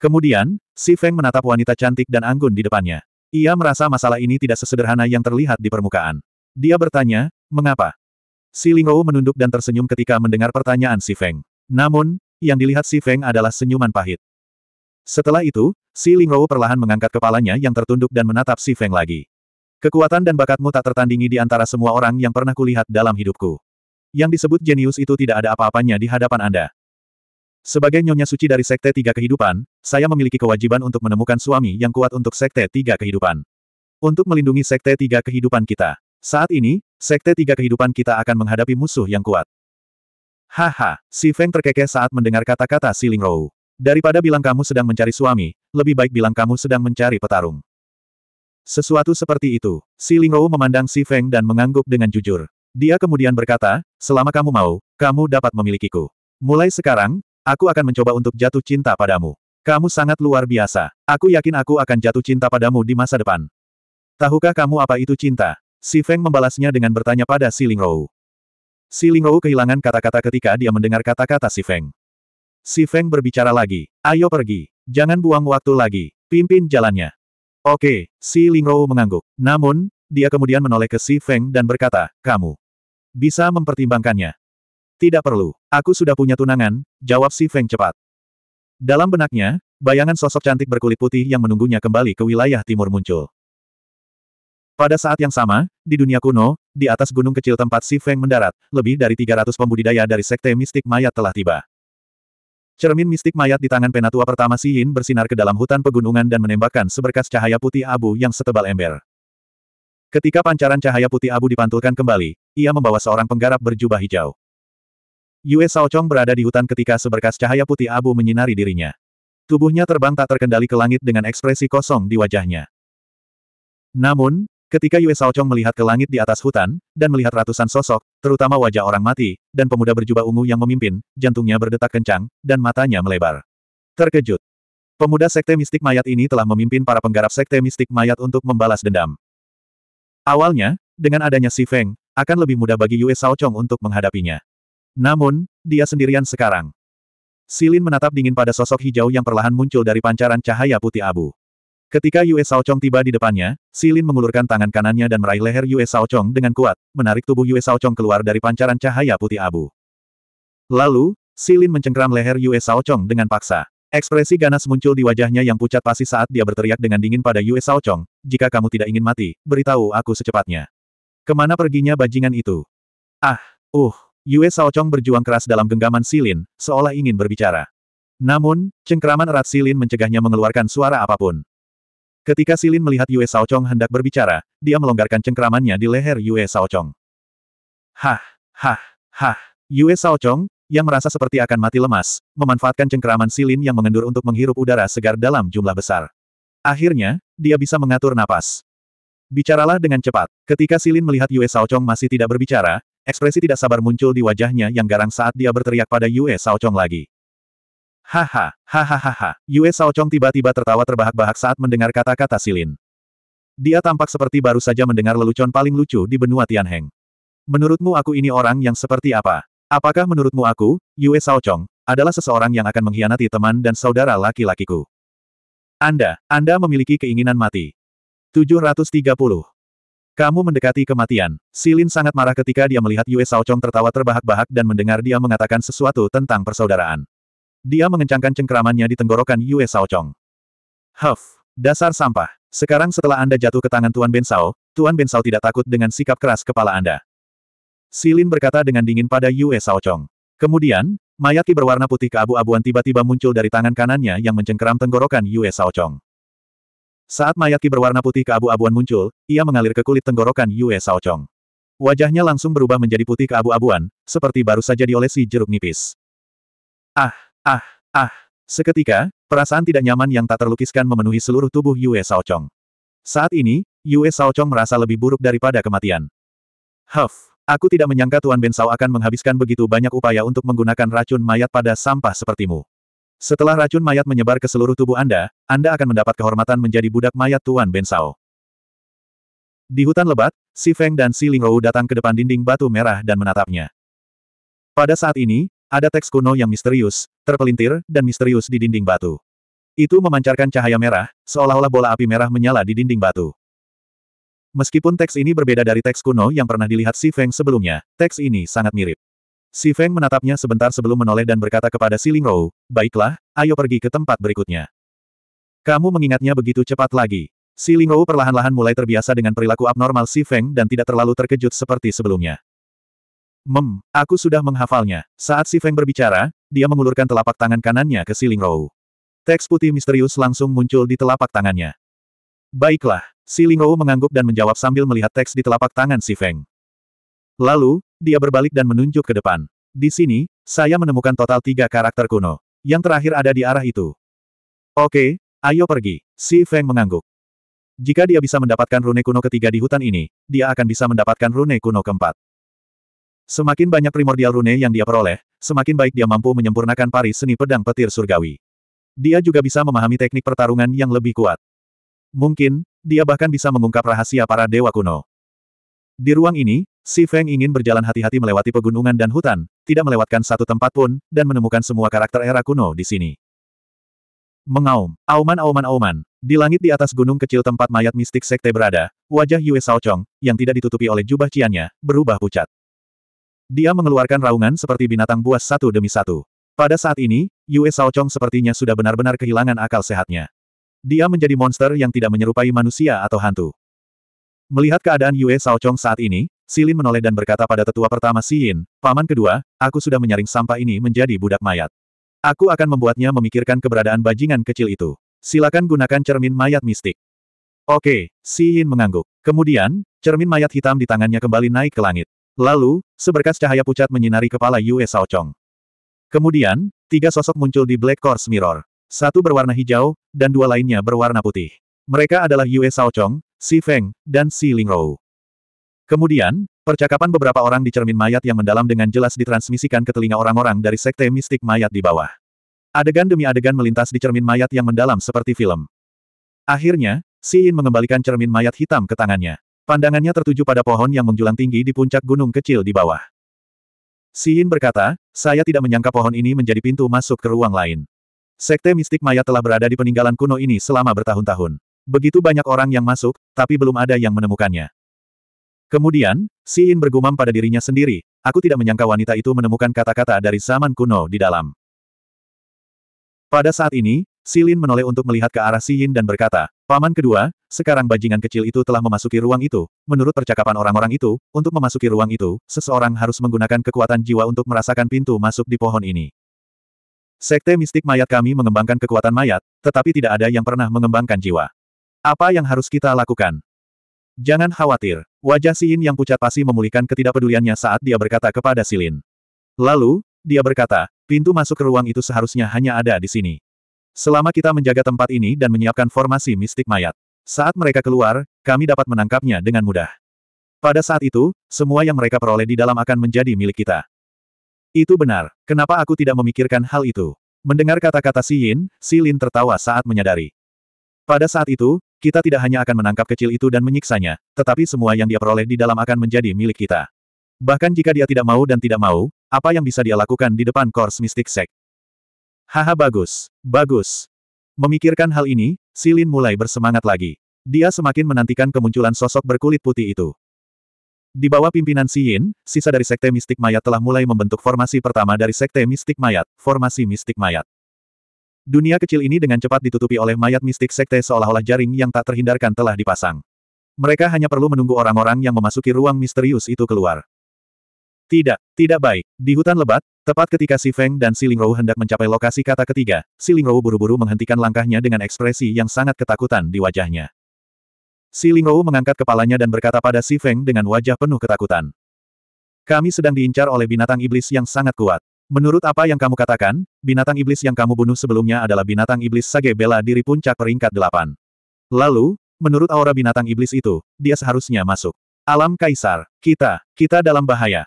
Kemudian, si Feng menatap wanita cantik dan anggun di depannya. Ia merasa masalah ini tidak sesederhana yang terlihat di permukaan. Dia bertanya, mengapa? Si Lingou menunduk dan tersenyum ketika mendengar pertanyaan si Feng. Namun, yang dilihat si Feng adalah senyuman pahit. Setelah itu, si Lingou perlahan mengangkat kepalanya yang tertunduk dan menatap si Feng lagi. Kekuatan dan bakatmu tak tertandingi di antara semua orang yang pernah kulihat dalam hidupku. Yang disebut jenius itu tidak ada apa-apanya di hadapan Anda. Sebagai nyonya suci dari Sekte Tiga Kehidupan, saya memiliki kewajiban untuk menemukan suami yang kuat untuk Sekte Tiga Kehidupan. Untuk melindungi Sekte Tiga Kehidupan kita. Saat ini, Sekte Tiga Kehidupan kita akan menghadapi musuh yang kuat. Haha, si Feng terkekeh saat mendengar kata-kata Si Ling Rou. Daripada bilang kamu sedang mencari suami, lebih baik bilang kamu sedang mencari petarung. Sesuatu seperti itu, Si Ling Rou memandang Si Feng dan mengangguk dengan jujur. Dia kemudian berkata, selama kamu mau, kamu dapat memilikiku. Mulai sekarang, Aku akan mencoba untuk jatuh cinta padamu. Kamu sangat luar biasa. Aku yakin aku akan jatuh cinta padamu di masa depan. Tahukah kamu apa itu cinta? Si Feng membalasnya dengan bertanya pada Si Rou. Si Rou kehilangan kata-kata ketika dia mendengar kata-kata Si Feng. Si Feng berbicara lagi. Ayo pergi. Jangan buang waktu lagi. Pimpin jalannya. Oke, Si Rou mengangguk. Namun, dia kemudian menoleh ke Si Feng dan berkata, kamu bisa mempertimbangkannya. Tidak perlu. Aku sudah punya tunangan, jawab si Feng cepat. Dalam benaknya, bayangan sosok cantik berkulit putih yang menunggunya kembali ke wilayah timur muncul. Pada saat yang sama, di dunia kuno, di atas gunung kecil tempat Si Feng mendarat, lebih dari 300 pembudidaya dari sekte mistik mayat telah tiba. Cermin mistik mayat di tangan penatua pertama Si Yin bersinar ke dalam hutan pegunungan dan menembakkan seberkas cahaya putih abu yang setebal ember. Ketika pancaran cahaya putih abu dipantulkan kembali, ia membawa seorang penggarap berjubah hijau. Yue Saochong berada di hutan ketika seberkas cahaya putih abu menyinari dirinya. Tubuhnya terbang tak terkendali ke langit dengan ekspresi kosong di wajahnya. Namun, ketika Yue Saochong melihat ke langit di atas hutan, dan melihat ratusan sosok, terutama wajah orang mati, dan pemuda berjubah ungu yang memimpin, jantungnya berdetak kencang, dan matanya melebar. Terkejut. Pemuda sekte mistik mayat ini telah memimpin para penggarap sekte mistik mayat untuk membalas dendam. Awalnya, dengan adanya Si Feng, akan lebih mudah bagi Yue Saochong untuk menghadapinya. Namun, dia sendirian sekarang. Silin menatap dingin pada sosok hijau yang perlahan muncul dari pancaran cahaya putih abu. Ketika Yue Saochong tiba di depannya, Silin mengulurkan tangan kanannya dan meraih leher Yue Saochong dengan kuat, menarik tubuh Yue Saochong keluar dari pancaran cahaya putih abu. Lalu, Silin mencengkram leher Yue Saochong dengan paksa. Ekspresi ganas muncul di wajahnya yang pucat pasi saat dia berteriak dengan dingin pada Yue Saochong, jika kamu tidak ingin mati, beritahu aku secepatnya. Kemana perginya bajingan itu? Ah, uh, Yue Saocong berjuang keras dalam genggaman Silin, seolah ingin berbicara. Namun, cengkraman erat Silin mencegahnya mengeluarkan suara apapun. Ketika Silin melihat Yue Saocong hendak berbicara, dia melonggarkan cengkeramannya di leher Yue Saocong. Hah, hah, hah. Yue Saocong yang merasa seperti akan mati lemas, memanfaatkan cengkeraman Silin yang mengendur untuk menghirup udara segar dalam jumlah besar. Akhirnya, dia bisa mengatur napas. Bicaralah dengan cepat. Ketika Silin melihat Yue Saocong masih tidak berbicara, Ekspresi tidak sabar muncul di wajahnya yang garang saat dia berteriak pada Yue Saochong lagi. Haha, hahaha, Yue Saochong tiba-tiba tertawa terbahak-bahak saat mendengar kata-kata Silin. Dia tampak seperti baru saja mendengar lelucon paling lucu di benua Tianheng. Menurutmu aku ini orang yang seperti apa? Apakah menurutmu aku, Yue Saochong, adalah seseorang yang akan mengkhianati teman dan saudara laki-lakiku? Anda, Anda memiliki keinginan mati. 730. Kamu mendekati kematian. Silin sangat marah ketika dia melihat Yue Chong tertawa terbahak-bahak dan mendengar dia mengatakan sesuatu tentang persaudaraan. Dia mengencangkan cengkeramannya di tenggorokan Yue Chong. Huff, dasar sampah. Sekarang setelah Anda jatuh ke tangan Tuan Bensao, Tuan Bensao tidak takut dengan sikap keras kepala Anda. Silin berkata dengan dingin pada Yue Chong. Kemudian, mayat berwarna putih keabu-abuan tiba-tiba muncul dari tangan kanannya yang mencengkeram tenggorokan Yue Chong. Saat mayat ki berwarna putih keabu-abuan muncul, ia mengalir ke kulit tenggorokan Yue Saocong. Wajahnya langsung berubah menjadi putih keabu-abuan, seperti baru saja diolesi jeruk nipis. Ah, ah, ah. Seketika, perasaan tidak nyaman yang tak terlukiskan memenuhi seluruh tubuh Yue Saocong. Saat ini, Yue Saocong merasa lebih buruk daripada kematian. Huff, aku tidak menyangka Tuan Bensau akan menghabiskan begitu banyak upaya untuk menggunakan racun mayat pada sampah sepertimu. Setelah racun mayat menyebar ke seluruh tubuh Anda, Anda akan mendapat kehormatan menjadi budak mayat Tuan Bensao. Di hutan lebat, Si Feng dan Si Lingrou datang ke depan dinding batu merah dan menatapnya. Pada saat ini, ada teks kuno yang misterius, terpelintir, dan misterius di dinding batu. Itu memancarkan cahaya merah, seolah-olah bola api merah menyala di dinding batu. Meskipun teks ini berbeda dari teks kuno yang pernah dilihat Si Feng sebelumnya, teks ini sangat mirip. Si Feng menatapnya sebentar sebelum menoleh dan berkata kepada Si Lingrou, baiklah, ayo pergi ke tempat berikutnya. Kamu mengingatnya begitu cepat lagi. Si Lingrou perlahan-lahan mulai terbiasa dengan perilaku abnormal Si Feng dan tidak terlalu terkejut seperti sebelumnya. Mem, aku sudah menghafalnya. Saat Si Feng berbicara, dia mengulurkan telapak tangan kanannya ke Si Lingrou. Teks putih misterius langsung muncul di telapak tangannya. Baiklah, Si Lingrou mengangguk dan menjawab sambil melihat teks di telapak tangan Si Feng. Lalu, dia berbalik dan menunjuk ke depan. Di sini, saya menemukan total tiga karakter kuno. Yang terakhir ada di arah itu. Oke, ayo pergi. Si Feng mengangguk. Jika dia bisa mendapatkan rune kuno ketiga di hutan ini, dia akan bisa mendapatkan rune kuno keempat. Semakin banyak primordial rune yang dia peroleh, semakin baik dia mampu menyempurnakan paris seni pedang petir surgawi. Dia juga bisa memahami teknik pertarungan yang lebih kuat. Mungkin, dia bahkan bisa mengungkap rahasia para dewa kuno. Di ruang ini, Si Feng ingin berjalan hati-hati melewati pegunungan dan hutan, tidak melewatkan satu tempat pun, dan menemukan semua karakter era kuno di sini. Mengaum, auman auman auman, di langit di atas gunung kecil tempat mayat mistik sekte berada, wajah Yue Saochong, yang tidak ditutupi oleh jubah ciannya, berubah pucat. Dia mengeluarkan raungan seperti binatang buas satu demi satu. Pada saat ini, Yue Saochong sepertinya sudah benar-benar kehilangan akal sehatnya. Dia menjadi monster yang tidak menyerupai manusia atau hantu. Melihat keadaan Yue Saochong saat ini, Silin menoleh dan berkata pada tetua pertama Siin, paman kedua, aku sudah menyaring sampah ini menjadi budak mayat. Aku akan membuatnya memikirkan keberadaan bajingan kecil itu. Silakan gunakan cermin mayat mistik. Oke, Siin mengangguk. Kemudian, cermin mayat hitam di tangannya kembali naik ke langit. Lalu, seberkas cahaya pucat menyinari kepala Yue Saochong. Kemudian, tiga sosok muncul di Black Course Mirror. Satu berwarna hijau, dan dua lainnya berwarna putih. Mereka adalah Yue Saochong, Si Feng, dan Si Lingrou. Kemudian, percakapan beberapa orang di cermin mayat yang mendalam dengan jelas ditransmisikan ke telinga orang-orang dari sekte mistik mayat di bawah. Adegan demi adegan melintas di cermin mayat yang mendalam seperti film. Akhirnya, Si Yin mengembalikan cermin mayat hitam ke tangannya. Pandangannya tertuju pada pohon yang menjulang tinggi di puncak gunung kecil di bawah. Si Yin berkata, saya tidak menyangka pohon ini menjadi pintu masuk ke ruang lain. Sekte mistik mayat telah berada di peninggalan kuno ini selama bertahun-tahun. Begitu banyak orang yang masuk, tapi belum ada yang menemukannya. Kemudian, Si In bergumam pada dirinya sendiri, aku tidak menyangka wanita itu menemukan kata-kata dari zaman kuno di dalam. Pada saat ini, Si Lin menoleh untuk melihat ke arah Si Yin dan berkata, Paman kedua, sekarang bajingan kecil itu telah memasuki ruang itu. Menurut percakapan orang-orang itu, untuk memasuki ruang itu, seseorang harus menggunakan kekuatan jiwa untuk merasakan pintu masuk di pohon ini. Sekte mistik mayat kami mengembangkan kekuatan mayat, tetapi tidak ada yang pernah mengembangkan jiwa. Apa yang harus kita lakukan? Jangan khawatir, wajah Siin yang pucat pasti memulihkan ketidakpeduliannya saat dia berkata kepada Silin. Lalu, dia berkata, pintu masuk ke ruang itu seharusnya hanya ada di sini. Selama kita menjaga tempat ini dan menyiapkan formasi mistik mayat. Saat mereka keluar, kami dapat menangkapnya dengan mudah. Pada saat itu, semua yang mereka peroleh di dalam akan menjadi milik kita. Itu benar, kenapa aku tidak memikirkan hal itu? Mendengar kata-kata Si Yin, Si Lin tertawa saat menyadari. Pada saat itu, kita tidak hanya akan menangkap kecil itu dan menyiksanya, tetapi semua yang dia peroleh di dalam akan menjadi milik kita. Bahkan jika dia tidak mau dan tidak mau, apa yang bisa dia lakukan di depan Kors Mystic Sect? Haha bagus, bagus. Memikirkan hal ini, Silin mulai bersemangat lagi. Dia semakin menantikan kemunculan sosok berkulit putih itu. Di bawah pimpinan Si Yin, sisa dari Sekte Mistik Mayat telah mulai membentuk formasi pertama dari Sekte Mistik Mayat, formasi Mistik Mayat. Dunia kecil ini dengan cepat ditutupi oleh mayat mistik sekte seolah-olah jaring yang tak terhindarkan telah dipasang. Mereka hanya perlu menunggu orang-orang yang memasuki ruang misterius itu keluar. Tidak, tidak baik. Di hutan lebat, tepat ketika Si Feng dan Si Lingrou hendak mencapai lokasi kata ketiga, Si Lingrou buru-buru menghentikan langkahnya dengan ekspresi yang sangat ketakutan di wajahnya. Si Lingrou mengangkat kepalanya dan berkata pada Si Feng dengan wajah penuh ketakutan. Kami sedang diincar oleh binatang iblis yang sangat kuat. Menurut apa yang kamu katakan, binatang iblis yang kamu bunuh sebelumnya adalah binatang iblis Sage Bela Diri Puncak peringkat 8. Lalu, menurut aura binatang iblis itu, dia seharusnya masuk. Alam Kaisar, kita, kita dalam bahaya.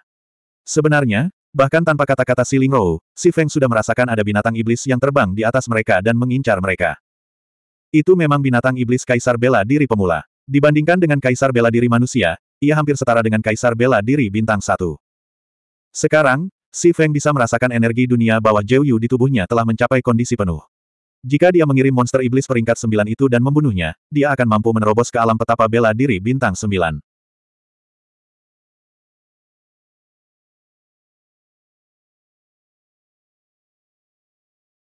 Sebenarnya, bahkan tanpa kata-kata Si Rou, Si Feng sudah merasakan ada binatang iblis yang terbang di atas mereka dan mengincar mereka. Itu memang binatang iblis Kaisar Bela Diri Pemula. Dibandingkan dengan Kaisar Bela Diri Manusia, ia hampir setara dengan Kaisar Bela Diri Bintang satu. Sekarang, Si Feng bisa merasakan energi dunia bawah Zhou Yu di tubuhnya telah mencapai kondisi penuh. Jika dia mengirim monster iblis peringkat sembilan itu dan membunuhnya, dia akan mampu menerobos ke alam petapa bela diri bintang sembilan.